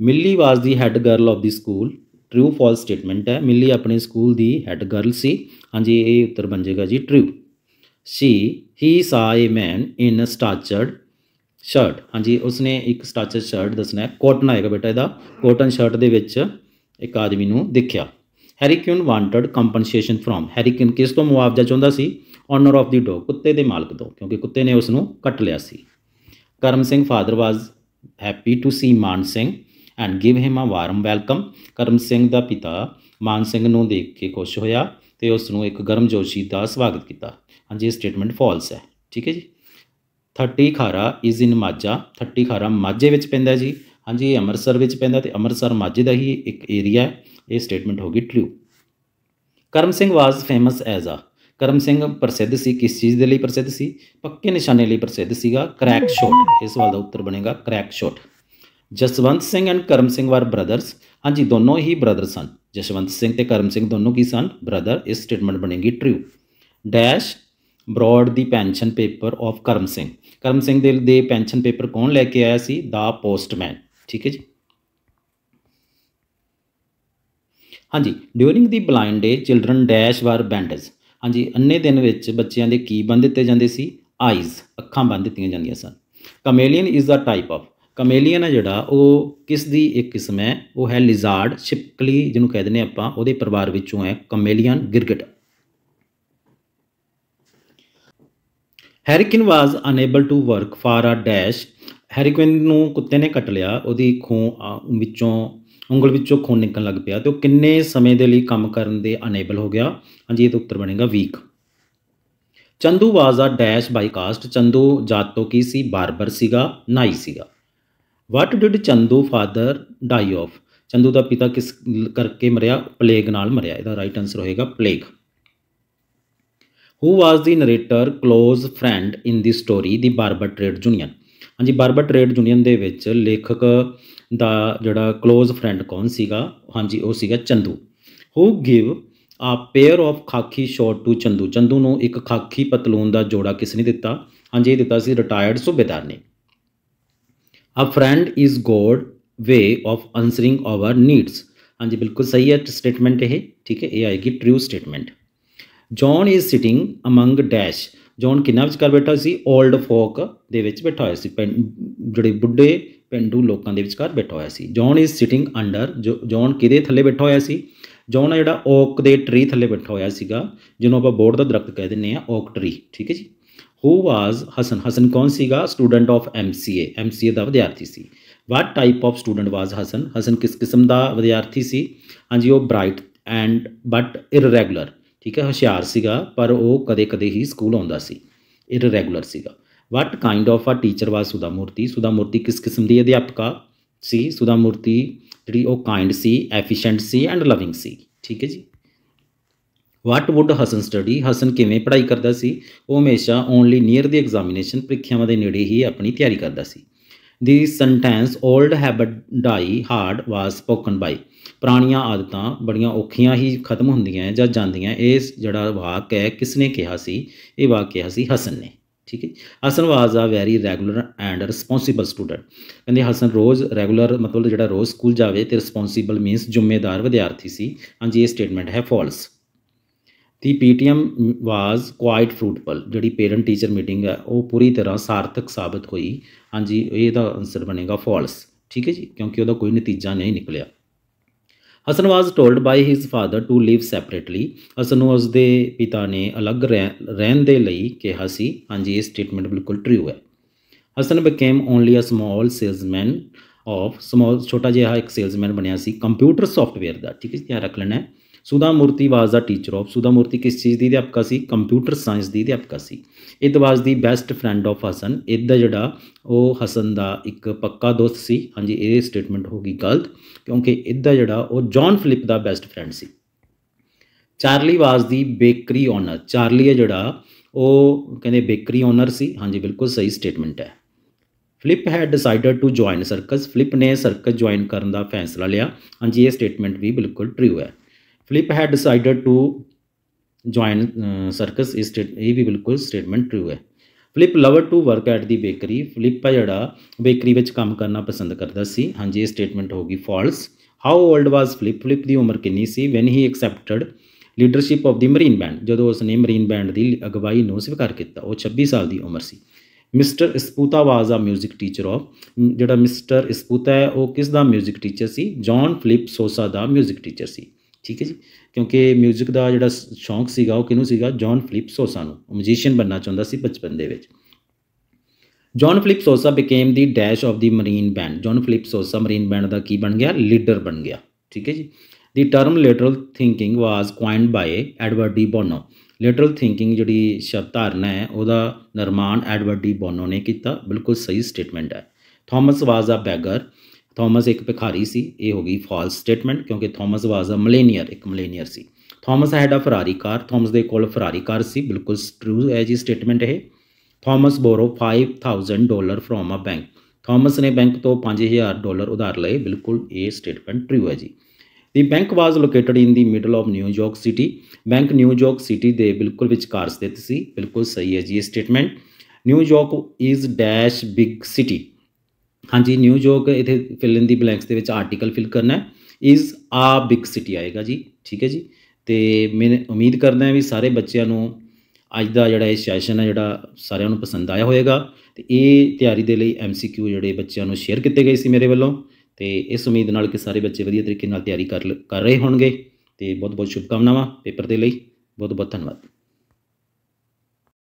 Millie was the head girl of the school true false statement ਹੈ ਮਿਲੀ ਆਪਣੇ ਸਕੂਲ ਦੀ ਹੈੱਡ ਗਰਲ ਸੀ ਹਾਂਜੀ ਇਹ ਉੱਤਰ ਬਣ ਜਾਏਗਾ ਜੀ ਟਰੂ ਸ਼ੀ ਹੀ ਸਾ ਅ ਮੈਨ ਇਨ ਅ ਸਟਾਚਰਡ ਸ਼ਰਟ ਹਾਂਜੀ ਉਸਨੇ ਇੱਕ ਸਟਾਚਰ ਸ਼ਰਟ ਦੱਸਣਾ ਕੋਟਨ ਆਏਗਾ ਬੇਟਾ ਇਹਦਾ ਕੋਟਨ ਸ਼ਰਟ ਦੇ ਵਿੱਚ ਇੱਕ ਆਦਮੀ ਨੂੰ ਦੇਖਿਆ Hryukin wanted compensation from Hryukin ਕਿਸ ਤੋਂ ਮੁਆਵਜ਼ਾ ਚਾਹੁੰਦਾ ਸੀ ਓਨਰ ਆਫ ਦੀ ਡੋਗ ਕੁੱਤੇ ਦੇ ਮਾਲਕ ਤੋਂ ਕਿਉਂਕਿ ਕੁੱਤੇ ਨੇ ਉਸ ਨੂੰ ਕੱਟ ਲਿਆ ਸੀ Karam Singh father was happy to see Man Singh and give him a warm welcome Karam Singh ਦਾ ਪਿਤਾ ਮਾਨ ਸਿੰਘ ਨੂੰ ਦੇਖ ਕੇ ਖੁਸ਼ ਹੋਇਆ ਤੇ ਉਸ ਨੂੰ ਇੱਕ ਗਰਮ ਜੋਸ਼ੀ ਦਾ ਸਵਾਗਤ ਕੀਤਾ ਹਾਂਜੀ ਇਹ ਸਟੇਟਮੈਂਟ ਫਾਲਸ ਹੈ ਠੀਕ ਹੈ ਜੀ 30 ਖਾਰਾ ਇਜ਼ ਇਨ ਮਾਝਾ 30 ਖਾਰਾ ਮਾਝੇ ਵਿੱਚ ਪੈਂਦਾ ਜੀ ਹਾਂਜੀ ਇਹ ਅੰਮ੍ਰਿਤਸਰ ਵਿੱਚ ਪੈਂਦਾ ਤੇ ਅੰਮ੍ਰਿਤਸਰ ਮਾਝੇ ਦਾ ਹੀ ਇੱਕ ਏਰੀਆ ਹੈ ਇਹ ਸਟੇਟਮੈਂਟ ਹੋ ਗਈ true Karam Singh was famous as a Karam Singh ਪ੍ਰਸਿੱਧ ਸੀ ਕਿਸ ਚੀਜ਼ ਦੇ ਲਈ ਪ੍ਰਸਿੱਧ ਸੀ ਪੱਕੇ ਨਿਸ਼ਾਨੇ ਲਈ ਪ੍ਰਸਿੱਧ ਸੀਗਾ ਕ੍ਰੈਕ ਸ਼ਾਟ ਇਸ ਸਵਾਲ ਦਾ ਉੱਤਰ ਬਣੇਗਾ crack shot Jaswant Singh and Karam Singh were brothers ਹਾਂਜੀ ਦੋਨੋਂ ਹੀ ਬ੍ਰਦਰ ਸਨ ਜਸਵੰਤ ਸਿੰਘ ਤੇ ਕਰਮ ਸਿੰਘ ਦੋਨੋਂ ਕੀ ਸਨ ਬ੍ਰਦਰ ਇਸ ਸਟੇਟਮੈਂਟ ਬਣੇਗੀ true dash brought the pension paper of Karam Singh Karam Singh ਦੇ ਦੇ ਪੈਨਸ਼ਨ ਪੇਪਰ ਕੌਣ ਲੈ ਕੇ ਆਇਆ ਸੀ ਦਾ ਪੋਸਟਮੈਨ ਠੀਕ ਹੈ ਜੀ ਹਾਂਜੀ during the blind day children dash wore bandage ਹਾਂਜੀ ਅੰਨੇ ਦਿਨ ਵਿੱਚ ਬੱਚਿਆਂ ਦੇ ਕੀ ਬੰਨ ਦਿੱਤੇ ਜਾਂਦੇ ਸੀ ਆਈਜ਼ ਅੱਖਾਂ ਬੰਨ ਦਿੱਤੀਆਂ ਜਾਂਦੀਆਂ ਸਨ chameleon is the type of chameleon ਹੈ ਜਿਹੜਾ ਉਹ ਕਿਸ ਦੀ ਇੱਕ ਕਿਸਮ ਹੈ ਉਹ ਹੈ ਲਿਜ਼ਾਰਡ ਛਿਪਕਲੀ ਜਿਹਨੂੰ ਕਹਿੰਦੇ ਨੇ ਆਪਾਂ ਉਹਦੇ ਪਰਿਵਾਰ ਵਿੱਚੋਂ ਹੈ ਕਮੇਲੀਅਨ ਗਿਰਗਟ Hryukin was unable to work for a dash Hryukin ਨੂੰ ਕੁੱਤੇ ਨੇ ਕੱਟ ਲਿਆ ਉਹਦੀ ਖੂਨ ਵਿੱਚੋਂ ਉਂਗਲ ਵਿੱਚੋਂ ਖੂਨ ਨਿਕਲਣ ਲੱਗ ਪਿਆ ਤੇ ਉਹ ਕਿੰਨੇ ਸਮੇਂ ਦੇ ਲਈ ਕੰਮ ਕਰਨ ਦੇ ਅਨੇਬਲ ਹੋ ਗਿਆ ਹਾਂਜੀ ਤਾਂ ਉੱਤਰ ਬਣੇਗਾ weak Chandu was a dash by caste Chandu ਜਾਤ ਤੋਂ ਕੀ ਸੀ ਬਾਰਬਰ ਸੀਗਾ ਨਾਈ ਸੀਗਾ what did Chandu father die of Chandu ਦਾ ਪਿਤਾ ਕਿਸ ਕਰਕੇ ਮਰਿਆ ਪਲੇਗ ਨਾਲ ਮਰਿਆ ਇਹਦਾ ਰਾਈਟ ਆਨਸਰ ਹੋਏਗਾ plague who was the narrator close friend in the story the barber trade junior ਹਾਂਜੀ ਬਾਰਬਰ ਟ੍ਰੇਡ ਯੂਨੀਅਨ ਦੇ ਵਿੱਚ ਲੇਖਕ ਦਾ ਜਿਹੜਾ ক্লোਜ਼ ਫਰੈਂਡ ਕੌਣ ਸੀਗਾ ਹਾਂਜੀ ਉਹ ਸੀਗਾ Chandu who give a pair of khaki short to Chandu Chandu ਨੂੰ ਇੱਕ ਖਾਕੀ ਪਤਲੂਨ ਦਾ ਜੋੜਾ ਕਿਸ ਨੇ ਦਿੱਤਾ ਹਾਂਜੀ ਇਹ ਦਿੱਤਾ ਸੀ ਰਿਟਾਇਰਡ ਸੂਬੇਦਾਰ ਨੇ a friend is God way of answering our needs ਹਾਂਜੀ ਬਿਲਕੁਲ ਸਹੀ ਹੈ ਸਟੇਟਮੈਂਟ ਇਹ ਠੀਕ ਹੈ ਇਹ ਆਏਗੀ true statement John is sitting among dash John ਕਿੰਨਾ ਵਿਚਕਾਰ ਬੈਠਾ ਸੀ 올ਡ ਫੋਕ ਦੇ ਵਿੱਚ ਬੈਠਾ ਹੋਇਆ ਸੀ ਜਿਹੜੇ ਬੁੱਢੇ ਪਿੰਡੂ ਲੋਕਾਂ ਦੇ ਵਿਚਕਾਰ ਬੈਠਾ ਹੋਇਆ ਸੀ John is sitting under John ਕਿਹਦੇ ਥੱਲੇ ਬੈਠਾ ਹੋਇਆ ਸੀ ਜੌਨ ਆ ਜਿਹੜਾ ਓਕ ਦੇ ਟਰੀ ਥੱਲੇ ਬੈਠਾ ਹੋਇਆ ਸੀਗਾ ਜਿਹਨੂੰ ਆਪਾਂ ਬੋਰਡ ਦਾ ਦਰਖਤ ਕਹਿ ਦਿੰਨੇ ਆ ਓਕ ਟਰੀ ਠੀਕ ਹੈ ਜੀ ਹੂ ਵਾਸ ਹਸਨ ਹਸਨ ਕੌਣ ਸੀਗਾ ਸਟੂਡੈਂਟ ਆਫ ਐਮਸੀਏ ਐਮਸੀਏ ਦਾ ਵਿਦਿਆਰਥੀ ਸੀ what type of student was Hasan Hasan ਕਿਸ ਕਿਸਮ ਦਾ ਵਿਦਿਆਰਥੀ ਸੀ ਹਾਂਜੀ ਉਹ ਬ੍ਰਾਈਟ ਐਂਡ ਬਟ ਇਰਰੈਗੂਲਰ ਠੀਕ ਹੈ ਹੁਸ਼ਿਆਰ ਸੀਗਾ ਪਰ ਉਹ ਕਦੇ-ਕਦੇ ਹੀ ਸਕੂਲ ਆਉਂਦਾ ਸੀ ਇਰੈਗੂਲਰ ਸੀਗਾ what kind of a teacher was Sudha Murty Sudha ਮੂਰਤੀ ਕਿਸ ਕਿਸਮ ਦੀ ਅਧਿਆਪਕਾ ਸੀ ਸੁਦਾ ਮੂਰਤੀ ਜਿਹੜੀ ਉਹ ਕਾਈਂਡ ਸੀ ਐਫੀਸ਼ੀਐਂਟ ਸੀ ਐਂਡ ਲਵਿੰਗ ਸੀ ਠੀਕ ਹੈ ਜੀ what would Hasan study Hasan ਕਿਵੇਂ ਪੜ੍ਹਾਈ ਕਰਦਾ ਸੀ ਉਹ ਹਮੇਸ਼ਾ ਓਨਲੀ ਨੀਅਰ ਦੀ ਐਗਜ਼ਾਮੀਨੇਸ਼ਨ ਪ੍ਰੀਖਿਆਵਾਂ ਦੇ ਨੇੜੇ ਹੀ ਆਪਣੀ ਤਿਆਰੀ ਕਰਦਾ ਸੀ the sentence old habit die hard was spoken by ਪੁਰਾਣੀਆਂ ਆਦਤਾਂ ਬੜੀਆਂ ਔਖੀਆਂ ਹੀ ਖਤਮ ਹੁੰਦੀਆਂ ਜਾਂ ਜਾਂਦੀਆਂ ਇਸ ਜਿਹੜਾ ਵਾਕ ਹੈ ਕਿਸ ਨੇ ਕਿਹਾ ਸੀ ਇਹ ਵਾਕ ਕਿਹਾ ਸੀ ਹਸਨ ਨੇ ਠੀਕ ਹੈ Hasan was a very regular and responsible student ਕਹਿੰਦੇ ਹਸਨ ਰੋਜ਼ ਰੈਗੂਲਰ ਮਤਲਬ ਜਿਹੜਾ ਰੋਜ਼ ਸਕੂਲ ਜਾਵੇ ਤੇ ਰਿਸਪੌਂਸਿਬਲ ਮੀਨਸ ਜ਼ਿੰਮੇਦਾਰ ਵਿਦਿਆਰਥੀ ਸੀ ਹਾਂਜੀ ਇਹ ਸਟੇਟਮੈਂਟ ਹੈ false the PTM was quite fruitful ਜਿਹੜੀ ਪੇਰੈਂਟ ਟੀਚਰ ਮੀਟਿੰਗ ਹੈ ਉਹ ਪੂਰੀ ਤਰ੍ਹਾਂ ਸਾਰਥਕ ਸਾਬਤ ਹੋਈ ਹਾਂਜੀ ਇਹਦਾ ਆਨਸਰ ਬਣੇਗਾ ਫਾਲਸ ਠੀਕ ਹੈ ਜੀ ਕਿਉਂਕਿ ਉਹਦਾ ਕੋਈ ਨਤੀਜਾ ਨਹੀਂ ਨਿਕਲਿਆ Hasan was told by his father to live separately. Hasan ਨੂੰ ਉਸਦੇ ਪਿਤਾ ਨੇ ਅਲੱਗ ਰਹਿਣ ਦੇ ਲਈ ਕਿਹਾ ਸੀ ਹਾਂਜੀ ਇਹ ਸਟੇਟਮੈਂਟ ਬਿਲਕੁਲ ਟਰੂ ਹੈ Hasan became only a small salesman of small ਛੋਟਾ ਜਿਹਾ ਇੱਕ ਸੇਲਸਮੈਨ ਬਣਿਆ ਸੀ ਕੰਪਿਊਟਰ ਸੌਫਟਵੇਅਰ ਦਾ ਠੀਕ ਹੈ ਧਿਆਨ ਰੱਖ ਲੈਣਾ ਹੈ ਸੁਦਾ ਮੂਰਤੀ ਵਾਸ ਦਾ ਟੀਚਰ ਆਫ ਸੁਦਾ ਮੂਰਤੀ ਕਿਸ ਚੀਜ਼ ਦੀ ਅਧਿਆਪਕਾ ਸੀ ਕੰਪਿਊਟਰ ਸਾਇੰਸ ਦੀ ਅਧਿਆਪਕਾ ਸੀ ਇਹ was the best friend of Hasan ਇਹਦਾ ਜਿਹੜਾ ਉਹ ਹਸਨ ਦਾ ਇੱਕ ਪੱਕਾ ਦੋਸਤ ਸੀ ਹਾਂਜੀ ਇਹ ਸਟੇਟਮੈਂਟ ਹੋ ਗਈ ਗਲਤ ਕਿਉਂਕਿ ਇਹਦਾ ਜਿਹੜਾ ਉਹ ਜੌਨ ਫਲਿਪ ਦਾ ਬੈਸਟ ਫਰੈਂਡ ਸੀ Charlie was the bakery owner Charlie ਹੈ ਜਿਹੜਾ ਉਹ ਕਹਿੰਦੇ ਬੇਕਰੀ ਓਨਰ ਸੀ ਹਾਂਜੀ ਬਿਲਕੁਲ ਸਹੀ ਸਟੇਟਮੈਂਟ ਹੈ Philip had decided to join circus Philip ਨੇ ਸਰਕਸ ਜੁਆਇਨ ਕਰਨ ਦਾ ਫੈਸਲਾ ਲਿਆ ਹਾਂਜੀ ਇਹ ਸਟੇਟਮੈਂਟ ਵੀ ਬਿਲਕੁਲ ਟ੍ਰੂ ਹੈ Philip had decided to join circus इस स्टेट ਇਹ ਵੀ ਬਿਲਕੁਲ ਸਟੇਟਮੈਂਟ ਟਰੂ ਹੈ Philip loved to work at the bakery Philip ਜਿਹੜਾ ਬੇਕਰੀ ਵਿੱਚ ਕੰਮ ਕਰਨਾ ਪਸੰਦ ਕਰਦਾ ਸੀ ਹਾਂਜੀ ਇਹ ਸਟੇਟਮੈਂਟ ਹੋਗੀ false how old was Philip Philip ਦੀ ਉਮਰ ਕਿੰਨੀ ਸੀ when he accepted leadership of the marine band ਜਦੋਂ ਉਸਨੇ ਮਰੀਨ ਬੈਂਡ ਦੀ ਅਗਵਾਈ ਨੂੰ ਸਵੀਕਾਰ ਕੀਤਾ ਉਹ 26 ਸਾਲ ਦੀ ਉਮਰ ਸੀ mister ਇਸਪੂਤਾ was a 뮤직 teacher of ਜਿਹੜਾ ਮਿਸਟਰ ਇਸਪੂਤਾ ਹੈ ਉਹ ਕਿਸ ਦਾ 뮤직 ਟੀਚਰ ਸੀ ਜੌਨ ਫਲਿਪ ਸੋਸਾ ਦਾ 뮤직 ਟੀਚਰ ਸੀ ਠੀਕ ਹੈ ਜੀ ਕਿਉਂਕਿ 뮤직 ਦਾ ਜਿਹੜਾ ਸ਼ੌਂਕ ਸੀਗਾ ਉਹ ਕਿਹਨੂੰ ਸੀਗਾ ਜੌਨ ਫਲਿਪ ਸੋਸਾ ਨੂੰ ਉਹ ਮਿਊਜ਼ੀਸ਼ੀਅਨ ਬਣਨਾ ਚਾਹੁੰਦਾ ਸੀ ਬਚਪਨ ਦੇ ਵਿੱਚ John Philip Sousa became the dash of the marine band John Philip Sousa marine band ਦਾ ਕੀ ਬਣ ਗਿਆ ਲੀਡਰ ਬਣ ਗਿਆ ਠੀਕ ਹੈ ਜੀ the term lateral thinking was coined by Edward de Bono lateral thinking ਜਿਹੜੀ ਸ਼ਬਦ ਧਾਰਨਾ ਹੈ ਉਹਦਾ ਨਿਰਮਾਣ ਐਡਵਰਡ ਡੀ ਬੋਨੋ ਨੇ ਕੀਤਾ ਬਿਲਕੁਲ ਸਹੀ ਸਟੇਟਮੈਂਟ ਹੈ ਥਾਮਸ ਵਾਸ ਆ ਬੈਗਰ ਥਾਮਸ ਇੱਕ ਭਿਖਾਰੀ ਸੀ ਇਹ ਹੋ ਗਈ ਫਾਲਸ ਸਟੇਟਮੈਂਟ ਕਿਉਂਕਿ ਥਾਮਸ ਵਾਸ ਅ ਮਿਲੇਨੀਅਰ ਇੱਕ ਮਿਲੇਨੀਅਰ ਸੀ Thomas had a Ferrari car Thomas ਦੇ ਕੋਲ ਫਰਾਰੀ ਕਾਰ ਸੀ ਬਿਲਕੁਲ ਟਰੂ ਹੈ ਜੀ ਸਟੇਟਮੈਂਟ ਇਹ Thomas borrow 5000 dollar from a bank Thomas ਨੇ ਬੈਂਕ ਤੋਂ 5000 ਡਾਲਰ ਉਧਾਰ ਲਏ ਬਿਲਕੁਲ ਇਹ ਸਟੇਟਮੈਂਟ ਟਰੂ ਹੈ ਜੀ the bank was located in the middle of New York city bank New York city ਦੇ ਬਿਲਕੁਲ ਵਿਚਕਾਰ ਸਥਿਤ ਸੀ ਬਿਲਕੁਲ ਸਹੀ ਹੈ ਜੀ ਇਹ statement New York is dash big city ਹਾਂਜੀ ਨਿਊ ਯਾਰਕ ਇਥੇ ਫਿਲ ਇਨ ਦੀ ਬਲੈਂਕਸ ਦੇ ਵਿੱਚ ਆਰਟੀਕਲ ਫਿਲ ਕਰਨਾ ਹੈ ਇਜ਼ ਆ ਬਿਗ ਸਿਟੀ ਆਏਗਾ ਜੀ ਠੀਕ ਹੈ ਜੀ ਤੇ ਮੈਂ ਉਮੀਦ ਕਰਦਾ ਹਾਂ ਵੀ ਸਾਰੇ ਬੱਚਿਆਂ ਨੂੰ ਅੱਜ ਦਾ ਜਿਹੜਾ ਇਹ ਸੈਸ਼ਨ ਹੈ ਜਿਹੜਾ ਸਾਰਿਆਂ ਨੂੰ ਪਸੰਦ ਆਇਆ ਹੋਵੇਗਾ ਤੇ ਇਹ ਤਿਆਰੀ ਦੇ ਲਈ ਐਮਸੀਕਿਊ ਜਿਹੜੇ ਬੱਚਿਆਂ ਨੂੰ ਸ਼ੇਅਰ ਕੀਤੇ ਗਏ ਸੀ ਮੇਰੇ ਵੱਲੋਂ ਤੇ ਇਸ ਉਮੀਦ ਨਾਲ ਕਿ ਸਾਰੇ ਬੱਚੇ ਵਧੀਆ ਤਰੀਕੇ ਨਾਲ ਤਿਆਰੀ ਕਰ ਕਰ ਰਹੇ ਹੋਣਗੇ ਤੇ ਬਹੁਤ ਬਹੁਤ ਸ਼ੁਭਕਾਮਨਾਵਾਂ ਪੇਪਰ ਦੇ ਲਈ ਬਹੁਤ ਬਹੁਤ ਧੰਨਵਾਦ